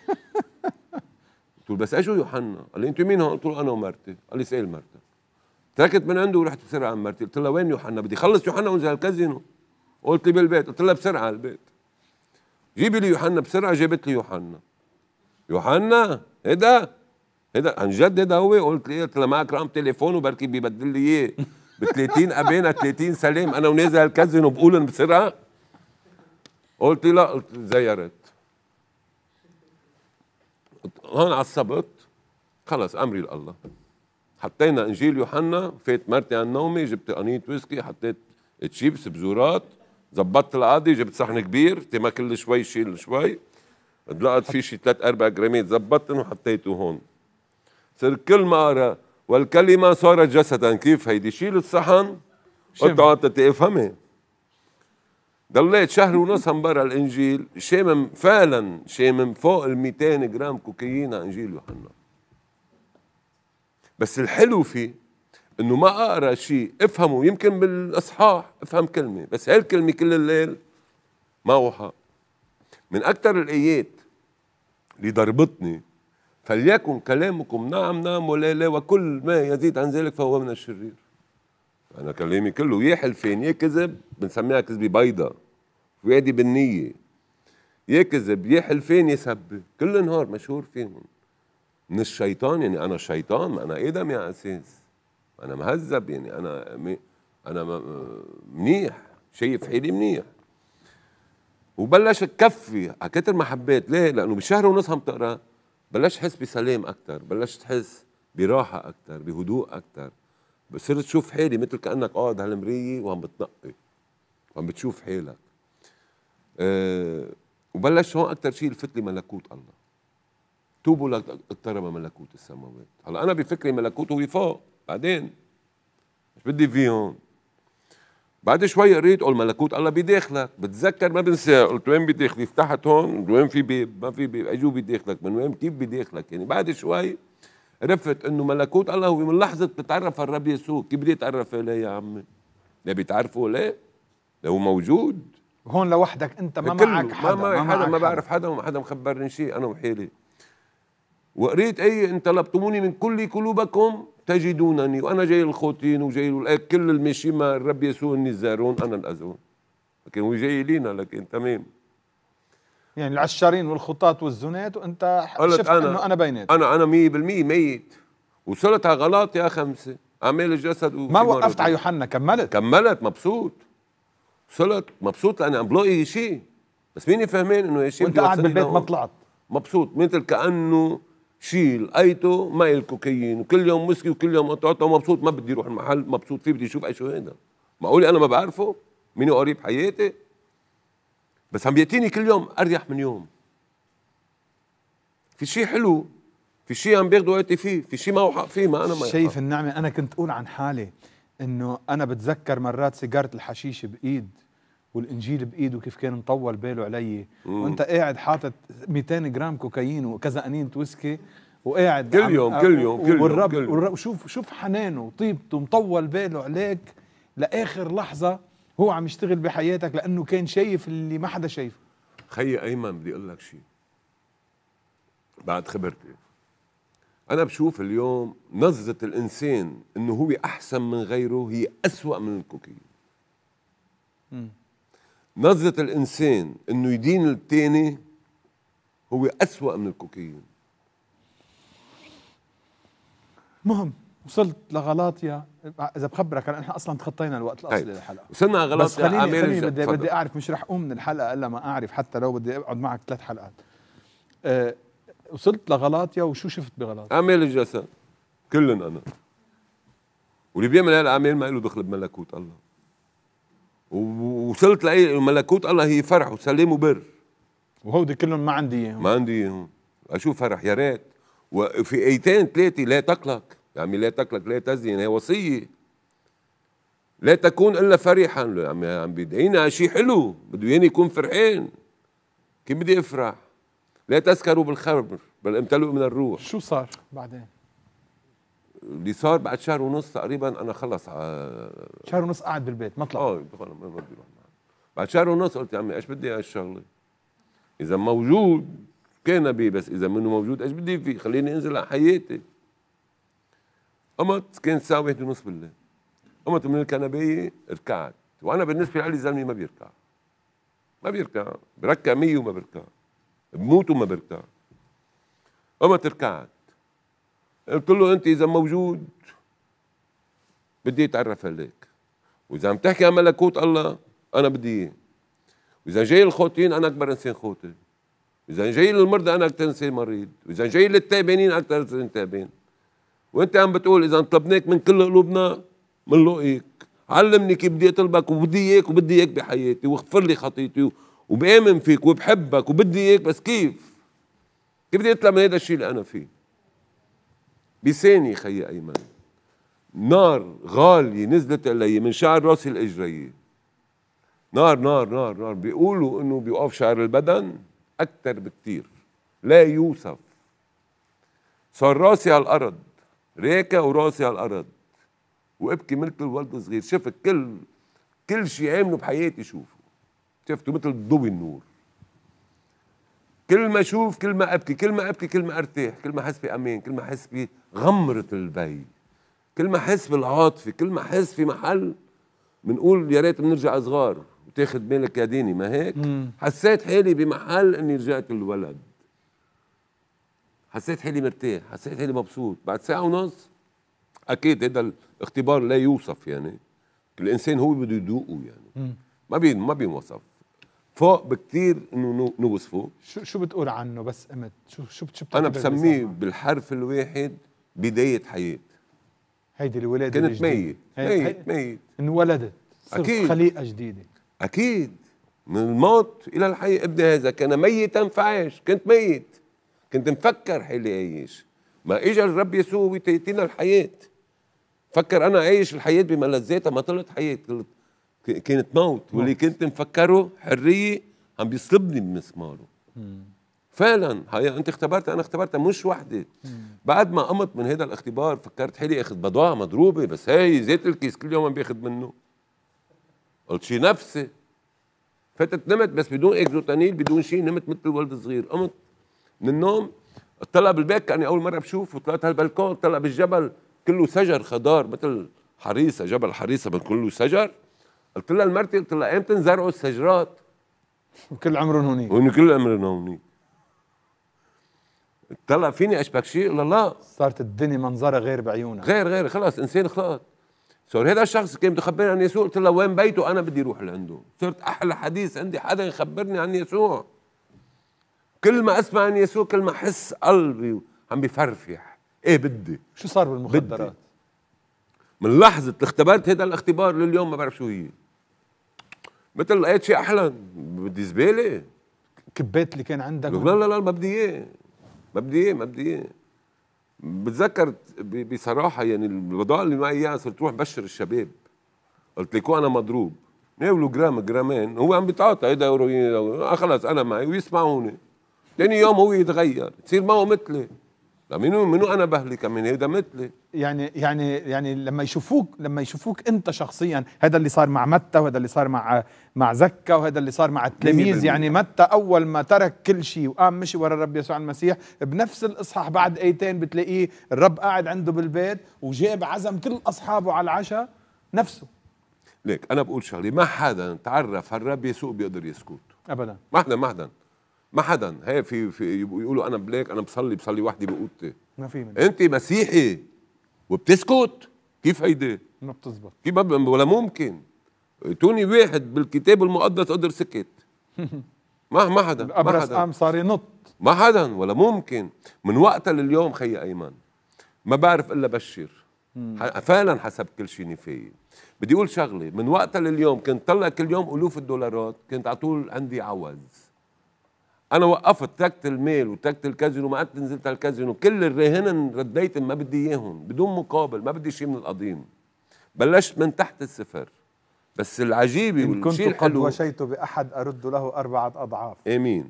قلت له بس اجوا يوحنا قال لي انت مين هون؟ قلت له انا ومرتي قال لي سال مرتي تركت من عنده ورحت بسرعه عند مرتي قلت لها وين يوحنا؟ بدي خلص يوحنا وانزل الكازينو قلت لي بالبيت قلت لها بسرعه على البيت جيبي لي يوحنا بسرعه جابت لي يوحنا يوحنا هيدا هيدا عن جد هيدا هو قلت لي قلت لها معك رقم تليفون وبركي بيبدل لي اياه ب 30 ابينا 30 سلام انا ونازل الكازينو بقول بسرعه قلت لي لا قلت زيرت هون على السبت خلص امري لله حطينا انجيل يوحنا فات مرتي عن نومي جبت قنية ويسكي حطيت تشيبس بزورات زبطت القاضي جبت صحن كبير تما كل شوي شيل شوي لقيت في شي ثلاث اربع جرامات زبطتهم وحطيته هون صار كل ما اقرا والكلمه صارت جسدا كيف هيدي شيل الصحن قلت قطعت تفهمي ضليت شهر ونص عم برا الانجيل شامم فعلا شامم فوق ال 200 جرام كوكايين على انجيل يوحنا بس الحلو فيه انه ما اقرا شيء افهمه يمكن بالاصحاح افهم كلمه بس هالكلمه كل الليل ما وحى من اكثر الايات اللي ضربتني فليكن كلامكم نعم نعم ولا لا وكل ما يزيد عن ذلك فهو من الشرير انا كلامي كله يا حلفان يا كذب بنسميها كذبه بيضة وادي بالنية يا كذب يا حلفان يا سب كل النهار مشهور فيهم من الشيطان يعني انا شيطان انا ادم يا اساس انا مهذب يعني انا مي انا منيح شايف حالي منيح وبلش تكفي على كتر ما حبيت ليه؟ لانه بشهر ونص عم تقرا بلشت احس بسلام اكثر، بلشت احس براحه اكثر، بهدوء اكثر، صرت شوف حالي مثل كانك قاعد هالمريه وعم بتنقي وعم بتشوف حالك أه وبلش هون اكثر شيء الفت لي ملكوت الله توبوا اقترب ملكوت السماوات هلا انا بفكري ملكوت هو فوق بعدين مش بدي في هون بعد شوي قريت قول ملكوت الله بداخلك بتذكر ما بنسى قلت وين بداخلي فتحت هون وين في باب ما في باب اجوا بداخلك من وين كيف بداخلك يعني بعد شوي عرفت انه ملكوت الله هو من لحظه بتتعرف على الرب يسوع كيف بدي اتعرف عليه يا عمي لا بيتعرفوا ليه لو موجود هون لوحدك انت ما معك حدا ما, ما, ما حدا ما بعرف حدا وما حدا مخبرني شيء انا وحيلي وقريت اي ان طلبتموني من كل قلوبكم تجدونني وانا جاي الخوتين وجاي كل المشي ما الرب يسوع اني الزارون انا الازون لكن هو جاي لينا لكن تمام يعني العشارين والخطاط والزنات وانت شفت أنا انه انا بينات انا انا 100% ميت وصلت على غلط يا خمسه اعمال الجسد ما وقفت على يوحنا كملت كملت مبسوط وصلت مبسوط لاني عم بلاقي شيء بس مين فهمان انه شيء وانت قاعد بالبيت ما طلعت مبسوط مثل كانه شيء لقيته ما الكوكايين وكل يوم مسكي وكل يوم قطعته مبسوط ما بدي اروح المحل مبسوط فيه بدي اشوف اي شو هذا معقول انا ما بعرفه مين قريب حياتي بس عم بيأتيني كل يوم أريح من يوم في شيء حلو في شيء عم بياخذ وقتي فيه في شيء ما وحق فيه ما أنا ما شايف النعمة أنا كنت أقول عن حالي إنه أنا بتذكر مرات سيجارة الحشيش بإيد والانجيل بإيد وكيف كان مطول باله علي وانت قاعد حاطط 200 جرام كوكايين وكذا انين تويسكي وقاعد كل يوم كل يوم كل يوم والرب, يوم. والرب شوف شوف حنانه وطيبته مطول باله عليك لاخر لحظه هو عم يشتغل بحياتك لانه كان شايف اللي ما حدا شايفه خيي ايمن بدي اقول لك شيء بعد خبرتي انا بشوف اليوم نظره الانسان انه هو احسن من غيره هي أسوأ من الكوكي نظره الانسان انه يدين الثاني هو أسوأ من الكوكيين مهم وصلت لغلاطيا اذا بخبرك انا نحن اصلا تخطينا الوقت الاصلي طيب. للحلقه وصلنا غلط بس خليني, خليني بدي بدي اعرف مش رح اقوم من الحلقه الا ما اعرف حتى لو بدي اقعد معك ثلاث حلقات أه وصلت لغلاطيا وشو شفت بغلاطيا؟ اعمال الجسد كلن انا واللي بيعمل هالاعمال ما له دخل بملكوت الله ووصلت لاي ملكوت الله هي فرح وسلام وبر وهودي كلهم ما عندي اياهم ما عندي اياهم اشوف فرح يا ريت وفي ايتين ثلاثه لا تقلق يا عمي لا تقلق لا تزين هي وصيه لا تكون الا فرحا يعني عم عم بيدعينا شيء حلو بده ياني يكون فرحان كيف بدي افرح لا تسكروا بالخمر بل امتلئوا من الروح شو صار بعدين؟ اللي صار بعد شهر ونص تقريبا انا خلص على آه، شهر ونص قاعد بالبيت ما طلع اه ما بدي بعد شهر ونص قلت يا عمي ايش بدي هالشغله؟ اذا موجود كان بي بس اذا منه موجود ايش بدي فيه؟ خليني انزل على حياتي قمت كانت الساعه واحد ونص بالليل قمت من الكنبية ركعت وانا بالنسبه لي زلمه ما بيركع ما بيركع بركع مية وما بركع بموت وما بركع قمت ركعت قلت له انت اذا موجود بدي اتعرف عليك واذا عم تحكي عن ملكوت الله انا بدي اياه واذا جاي الخوتين انا اكبر انسان خوتي اذا جاي للمرضى انا اكثر انسان مريض واذا جاي للتابعين اكثر انسان تابعين وانت عم بتقول اذا طلبناك من كل قلوبنا بنلاقيك علمني كيف بدي اطلبك وبدي اياك وبدي اياك بحياتي واغفر لي خطيتي وبامن فيك وبحبك وبدي اياك بس كيف؟ كيف بدي اطلع من هذا الشيء اللي انا فيه؟ بثاني خيي ايمن نار غاليه نزلت علي من شعر راسي الاجري نار نار نار نار بيقولوا انه بيوقف شعر البدن اكثر بكثير لا يوصف صار راسي على الارض ريكا وراسي على الأرض وابكي ملك الولد الصغير شفت كل كل شيء عامله بحياتي شوفه شفته مثل ضوء النور كل ما اشوف كل ما ابكي كل ما ابكي كل ما ارتاح كل ما احس بامان كل ما احس بغمره البي كل ما احس بالعاطفه كل ما احس في محل بنقول يا ريت بنرجع صغار وتاخذ بالك يا ديني ما هيك مم. حسيت حالي بمحل اني رجعت الولد حسيت حالي مرتاح حسيت حالي مبسوط بعد ساعه ونص اكيد هذا الاختبار لا يوصف يعني الانسان هو بده يذوقه يعني ما بي ما بينوصف فوق بكثير انه نوصفه شو شو بتقول عنه بس امت شو شو شو انا بسميه بالحرف الواحد بدايه حياه هيدي الولاده كانت ميت ميت ميت انولدت اكيد خليقه جديده اكيد من الموت الى الحياه ابني هذا كان ميتا فعاش كنت ميت كنت مفكر حالي عايش ما اجى الرب يسوع ويتيتنا الحياه فكر انا عايش الحياه بملذاتها ما طلعت حياه كانت موت واللي كنت مفكره حريه عم بيصلبني بمسماره فعلا هي انت اختبرت انا اختبرتها مش وحده بعد ما قمت من هذا الاختبار فكرت حالي اخذ بضاعه مضروبه بس هي زيت الكيس كل يوم باخذ منه قلت شي نفسي فتت نمت بس بدون اكزوتانيل بدون شي نمت مثل الولد الصغير قمت من النوم طلع بالبيت كاني اول مره بشوفه طلعت على البلكون طلع بالجبل كله شجر خضار مثل حريصه جبل حريصه بس كله شجر قلت لها لمرتي قلت لها امتى نزرعوا الشجرات وكل عمرهم هونيك هون كل عمرهم هونيك طلع فيني اشبك شيء لا لا صارت الدنيا منظرها غير بعيونها غير غير خلاص انسان خلاص صار هذا الشخص كان بده يخبرني عن يسوع قلت له وين بيته انا بدي اروح لعنده صرت احلى حديث عندي حدا يخبرني عن يسوع كل ما اسمع عن يسوع كل ما احس قلبي عم بفرفح ايه بدي شو صار بالمخدرات بدي. من لحظة اختبرت هذا الاختبار لليوم ما بعرف شو هي مثل لقيت شيء احلى بدي زبالة كبيت اللي كان عندك لا لا لا ما بدي اياه ما بدي اياه ما بدي اياه بتذكر بصراحة يعني الوضع اللي معي اياه صرت روح بشر الشباب قلت لكم انا مضروب ناولوا جرام جرامين هو عم بيتعاطى هيدا هيروين آه، خلص انا معي ويسمعوني تاني يوم هو يتغير تصير ما هو مثلي ده منو منو انا بهلي كمان هذا مثلي يعني يعني يعني لما يشوفوك لما يشوفوك انت شخصيا هذا اللي صار مع متى وهذا اللي صار مع مع زكا وهذا اللي صار مع التلاميذ يعني متى اول ما ترك كل شيء وقام مشي ورا الرب يسوع المسيح بنفس الاصحاح بعد ايتين بتلاقيه الرب قاعد عنده بالبيت وجاب عزم كل اصحابه على العشاء نفسه ليك انا بقول شغلي ما حدا تعرف هالرب يسوع بيقدر يسكت ابدا ما حدا ما حدا ما حدا هي في, في يقولوا انا بليك انا بصلي بصلي وحدي بقوتي ما في منه. انت مسيحي وبتسكت كيف هيدي ما بتزبط كيف ولا ممكن توني واحد بالكتاب المقدس قدر سكت <laughs> ما ما حدا ما حدا قام صار ينط ما حدا ولا ممكن من وقتها لليوم خي ايمن ما بعرف الا بشر فعلا حسب كل شيء نفاية بدي اقول شغله من وقتها لليوم كنت طلع كل يوم الوف الدولارات كنت على طول عندي عوز انا وقفت تركت الميل وتركت الكازينو ما قعدت نزلت على الكازينو كل الرهن رديت ما بدي اياهم بدون مقابل ما بدي شيء من القديم بلشت من تحت الصفر بس العجيبه إن كنت قد وشيت باحد ارد له اربعه اضعاف امين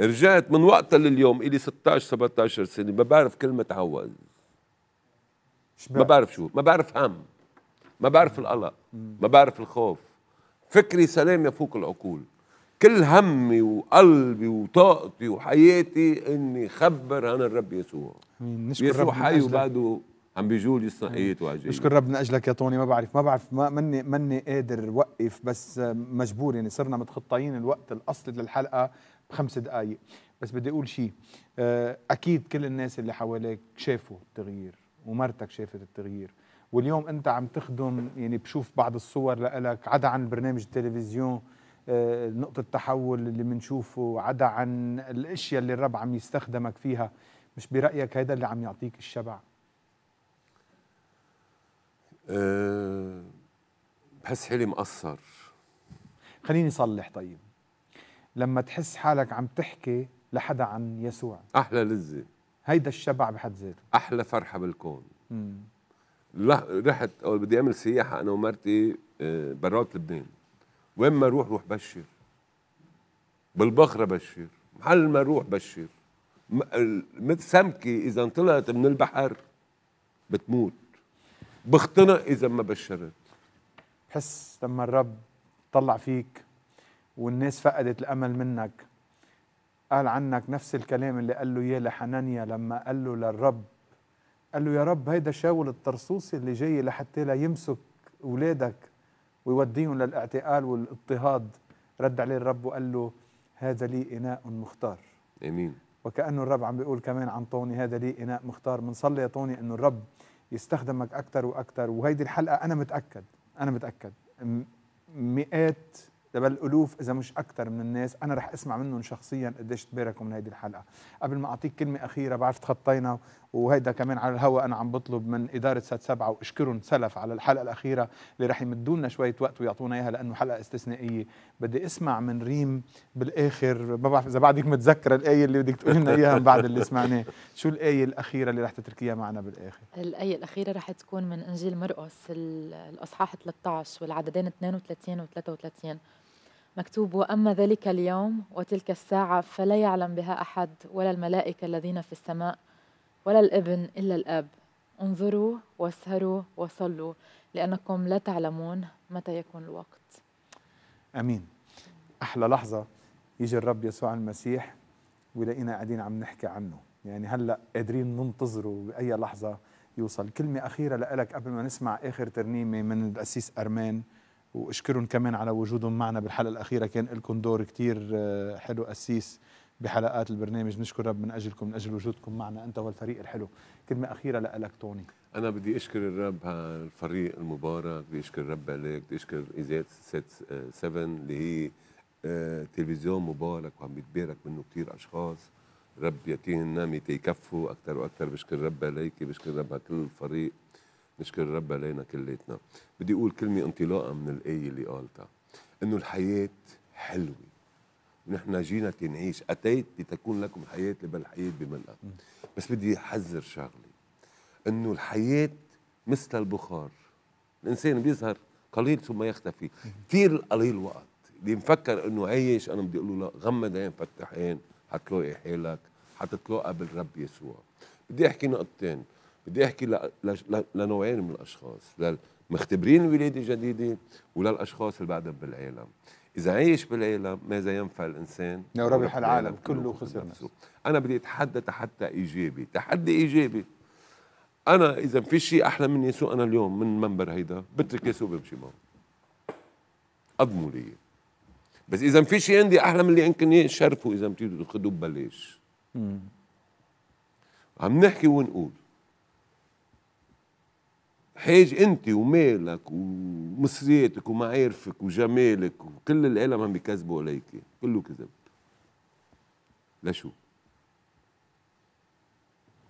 رجعت من وقتها لليوم الي 16 17 سنه ما بعرف كلمه عوز ما بعرف شو ما بعرف هم ما بعرف القلق ما بعرف الخوف فكري سلام يفوق العقول كل همي وقلبي وطاقتي وحياتي اني خبر عن الرب يسوع يسوع حي وبعده عم بيجول يصنع ايات واجب نشكر ربنا اجلك يا طوني ما بعرف ما بعرف ما مني مني قادر وقف بس مجبور يعني صرنا متخطيين الوقت الاصلي للحلقه بخمس دقائق بس بدي اقول شيء آه، اكيد كل الناس اللي حواليك شافوا التغيير ومرتك شافت التغيير واليوم انت عم تخدم يعني بشوف بعض الصور لك عدا عن برنامج التلفزيون آه، نقطة تحول اللي بنشوفه عدا عن الاشياء اللي الرب عم يستخدمك فيها مش برأيك هذا اللي عم يعطيك الشبع أه بحس حالي مقصر خليني صلح طيب لما تحس حالك عم تحكي لحدا عن يسوع احلى لذه هيدا الشبع بحد ذاته احلى فرحه بالكون لا رحت اول بدي اعمل سياحه انا ومرتي آه، برات لبنان وين ما اروح روح بشر بالبخره بشر محل ما اروح بشر سمكه اذا طلعت من البحر بتموت بختنق اذا ما بشرت حس لما الرب طلع فيك والناس فقدت الامل منك قال عنك نفس الكلام اللي قال له اياه لحنانيا لما قال له للرب قال له يا رب هيدا شاول الطرسوسي اللي جاي لحتى لا يمسك اولادك ويوديهم للاعتقال والاضطهاد رد عليه الرب وقال له هذا لي إناء مختار امين وكأنه الرب عم بيقول كمان عن طوني هذا لي إناء مختار بنصلي يا طوني أنه الرب يستخدمك أكثر وأكثر وهيدي الحلقة أنا متأكد أنا متأكد مئات بل الألوف إذا مش أكثر من الناس أنا رح أسمع منهم شخصيا قديش تباركوا من هيدي الحلقة قبل ما أعطيك كلمة أخيرة بعرف تخطينا وهيدا كمان على الهواء انا عم بطلب من اداره سات سبعه واشكرهم سلف على الحلقه الاخيره اللي رح يمدوا لنا شويه وقت ويعطونا اياها لانه حلقه استثنائيه بدي اسمع من ريم بالاخر ما بعرف اذا بعدك متذكره الايه اللي بدك تقولي لنا اياها من بعد اللي سمعناه شو الايه الاخيره اللي رح تتركيها معنا بالاخر الايه الاخيره رح تكون من انجيل مرقس الاصحاح 13 والعددين 32 و 33 مكتوب واما ذلك اليوم وتلك الساعه فلا يعلم بها احد ولا الملائكه الذين في السماء ولا الابن إلا الأب انظروا واسهروا وصلوا لأنكم لا تعلمون متى يكون الوقت أمين أحلى لحظة يجي الرب يسوع المسيح ويلاقينا قاعدين عم نحكي عنه يعني هلأ قادرين ننتظره بأي لحظة يوصل كلمة أخيرة لك قبل ما نسمع آخر ترنيمة من الأسيس أرمان واشكرهم كمان على وجودهم معنا بالحلقة الأخيرة كان لكم دور كتير آه، حلو أسيس بحلقات البرنامج نشكر رب من اجلكم من اجل وجودكم معنا انت والفريق الحلو كلمه اخيره لك توني انا بدي اشكر الرب الفريق المبارك بدي اشكر الرب عليك بدي اشكر اذاعه 7 اللي هي آه، تلفزيون مبارك وعم يتبارك منه كثير اشخاص رب يعطيهم النعمة يكفوا أكثر وأكثر بشكر رب عليكي بشكر رب على كل الفريق بشكر رب علينا كليتنا بدي أقول كلمة انطلاقا من الآية اللي قالتها إنه الحياة حلوة نحن جينا كنعيش اتيت لتكون لكم الحياه بل الحياه بملئها بس بدي احذر شغله انه الحياه مثل البخار الانسان بيظهر قليل ثم يختفي كثير قليل وقت اللي مفكر انه عايش انا بدي اقول له لا غمض عين فتح عين حتلاقي حالك حتتلاقى بالرب يسوع بدي احكي نقطتين بدي احكي ل... ل... لنوعين من الاشخاص للمختبرين الولاده الجديده وللاشخاص اللي بعدهم بالعالم إذا عيش بالعالم ماذا ينفع الإنسان لو ربح العالم كله خسر نفسه أنا بدي أتحدى تحدى إيجابي تحدي إيجابي أنا إذا في شيء أحلى من يسوع أنا اليوم من منبر هيدا بترك يسوع بمشي معه أضموا لي بس إذا في شيء عندي أحلى من اللي يمكن شرفوا إذا بتيجوا تاخذوه ببلاش عم نحكي ونقول حاج انت ومالك ومصرياتك ومعارفك وجمالك وكل العالم عم يكذبوا عليك كله كذب لشو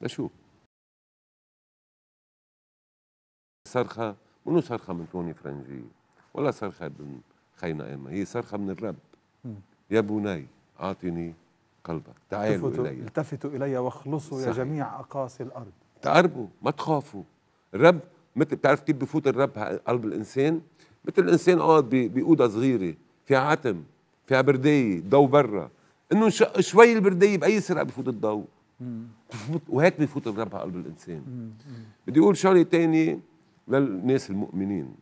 لشو صرخه منو صرخه من توني فرنجي ولا صرخه من خينا اما هي صرخه من الرب يا بني اعطني قلبك تعالوا الي التفتوا الي واخلصوا يا جميع اقاصي الارض تقربوا ما تخافوا الرب مثل بتعرف كيف بفوت الرب قلب الانسان مثل الانسان آه، قاعد باوضه صغيره فيها عتم فيها برديه ضو برا انه شوي البرديه باي سرعه بفوت الضوء وهيك بفوت الرب على قلب الانسان بدي اقول شغله ثانيه للناس المؤمنين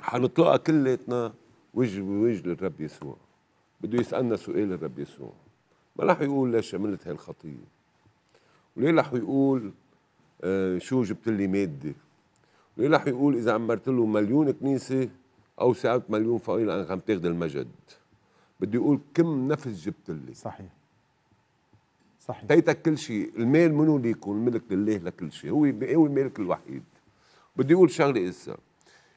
حنطلقها كلياتنا وجه بوجه للرب يسوع بده يسالنا سؤال الرب يسوع ما راح يقول ليش عملت هالخطيه وليه راح يقول آه شو جبت لي ماده ليه رح يقول اذا عمرت له مليون كنيسه او ساعات مليون فقير انا عم تاخذ المجد بده يقول كم نفس جبت لي صحيح صحيح تيتك كل شيء المال منو ليكون الملك لله لكل شيء هو هو الملك الوحيد بدي يقول شغله اسا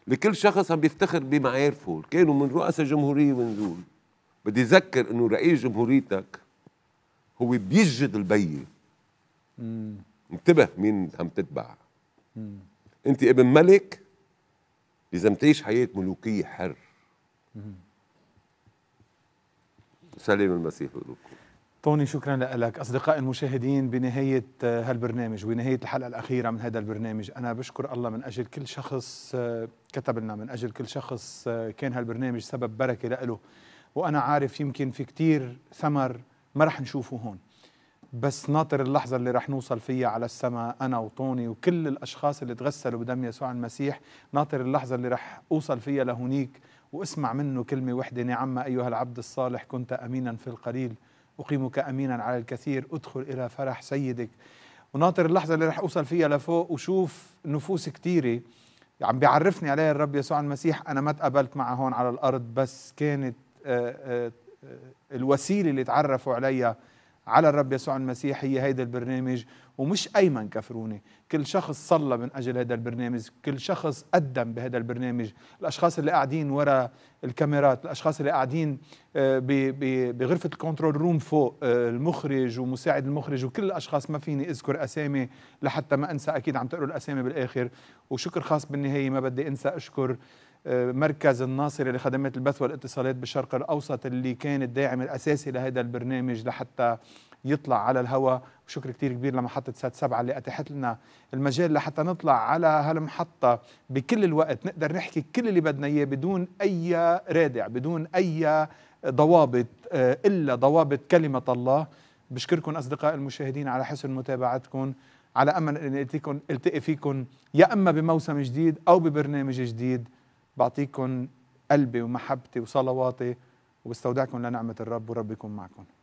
لكل شخص عم بيفتخر بمعارفه كانوا من رؤساء جمهورية من دول بدي اذكر انه رئيس جمهوريتك هو بيجد البي انتبه مين عم تتبع مم. انت ابن ملك لازم تعيش حياه ملوكيه حر سلام المسيح بقلوبكم طوني شكرا لك أصدقائي المشاهدين بنهاية آه، هالبرنامج وبنهاية الحلقة الأخيرة من هذا البرنامج أنا بشكر الله من أجل كل شخص آه، كتب لنا من أجل كل شخص آه، كان هالبرنامج سبب بركة لإله وأنا عارف يمكن في كتير ثمر ما رح نشوفه هون بس ناطر اللحظة اللي رح نوصل فيها على السماء أنا وطوني وكل الأشخاص اللي تغسلوا بدم يسوع المسيح ناطر اللحظة اللي رح أوصل فيها لهنيك واسمع منه كلمة وحدة نعم أيها العبد الصالح كنت أمينا في القليل أقيمك أمينا على الكثير أدخل إلى فرح سيدك وناطر اللحظة اللي رح أوصل فيها لفوق وشوف نفوس كتيرة عم يعني بيعرفني عليها الرب يسوع المسيح أنا ما تقابلت معه هون على الأرض بس كانت آه، آه، آه، الوسيلة اللي تعرفوا عليها على الرب يسوع المسيح هي هيدا البرنامج ومش أيمن كفروني كل شخص صلى من أجل هذا البرنامج كل شخص قدم بهذا البرنامج الأشخاص اللي قاعدين ورا الكاميرات الأشخاص اللي قاعدين آه، بغرفة الكنترول روم فوق آه، المخرج ومساعد المخرج وكل الأشخاص ما فيني أذكر أسامي لحتى ما أنسى أكيد عم تقروا الأسامي بالآخر وشكر خاص بالنهاية ما بدي أنسى أشكر مركز الناصري لخدمات البث والاتصالات بالشرق الاوسط اللي كان الداعم الاساسي لهذا البرنامج لحتى يطلع على الهواء وشكر كتير كبير لمحطة سات سبعة اللي أتاحت لنا المجال لحتى نطلع على هالمحطة بكل الوقت نقدر نحكي كل اللي بدنا إياه بدون أي رادع بدون أي ضوابط إلا ضوابط كلمة الله بشكركم أصدقاء المشاهدين على حسن متابعتكم على أمل أن ألتقي فيكم يا أما بموسم جديد أو ببرنامج جديد بعطيكم قلبي ومحبتي وصلواتي وبستودعكم لنعمة الرب ورب يكون معكم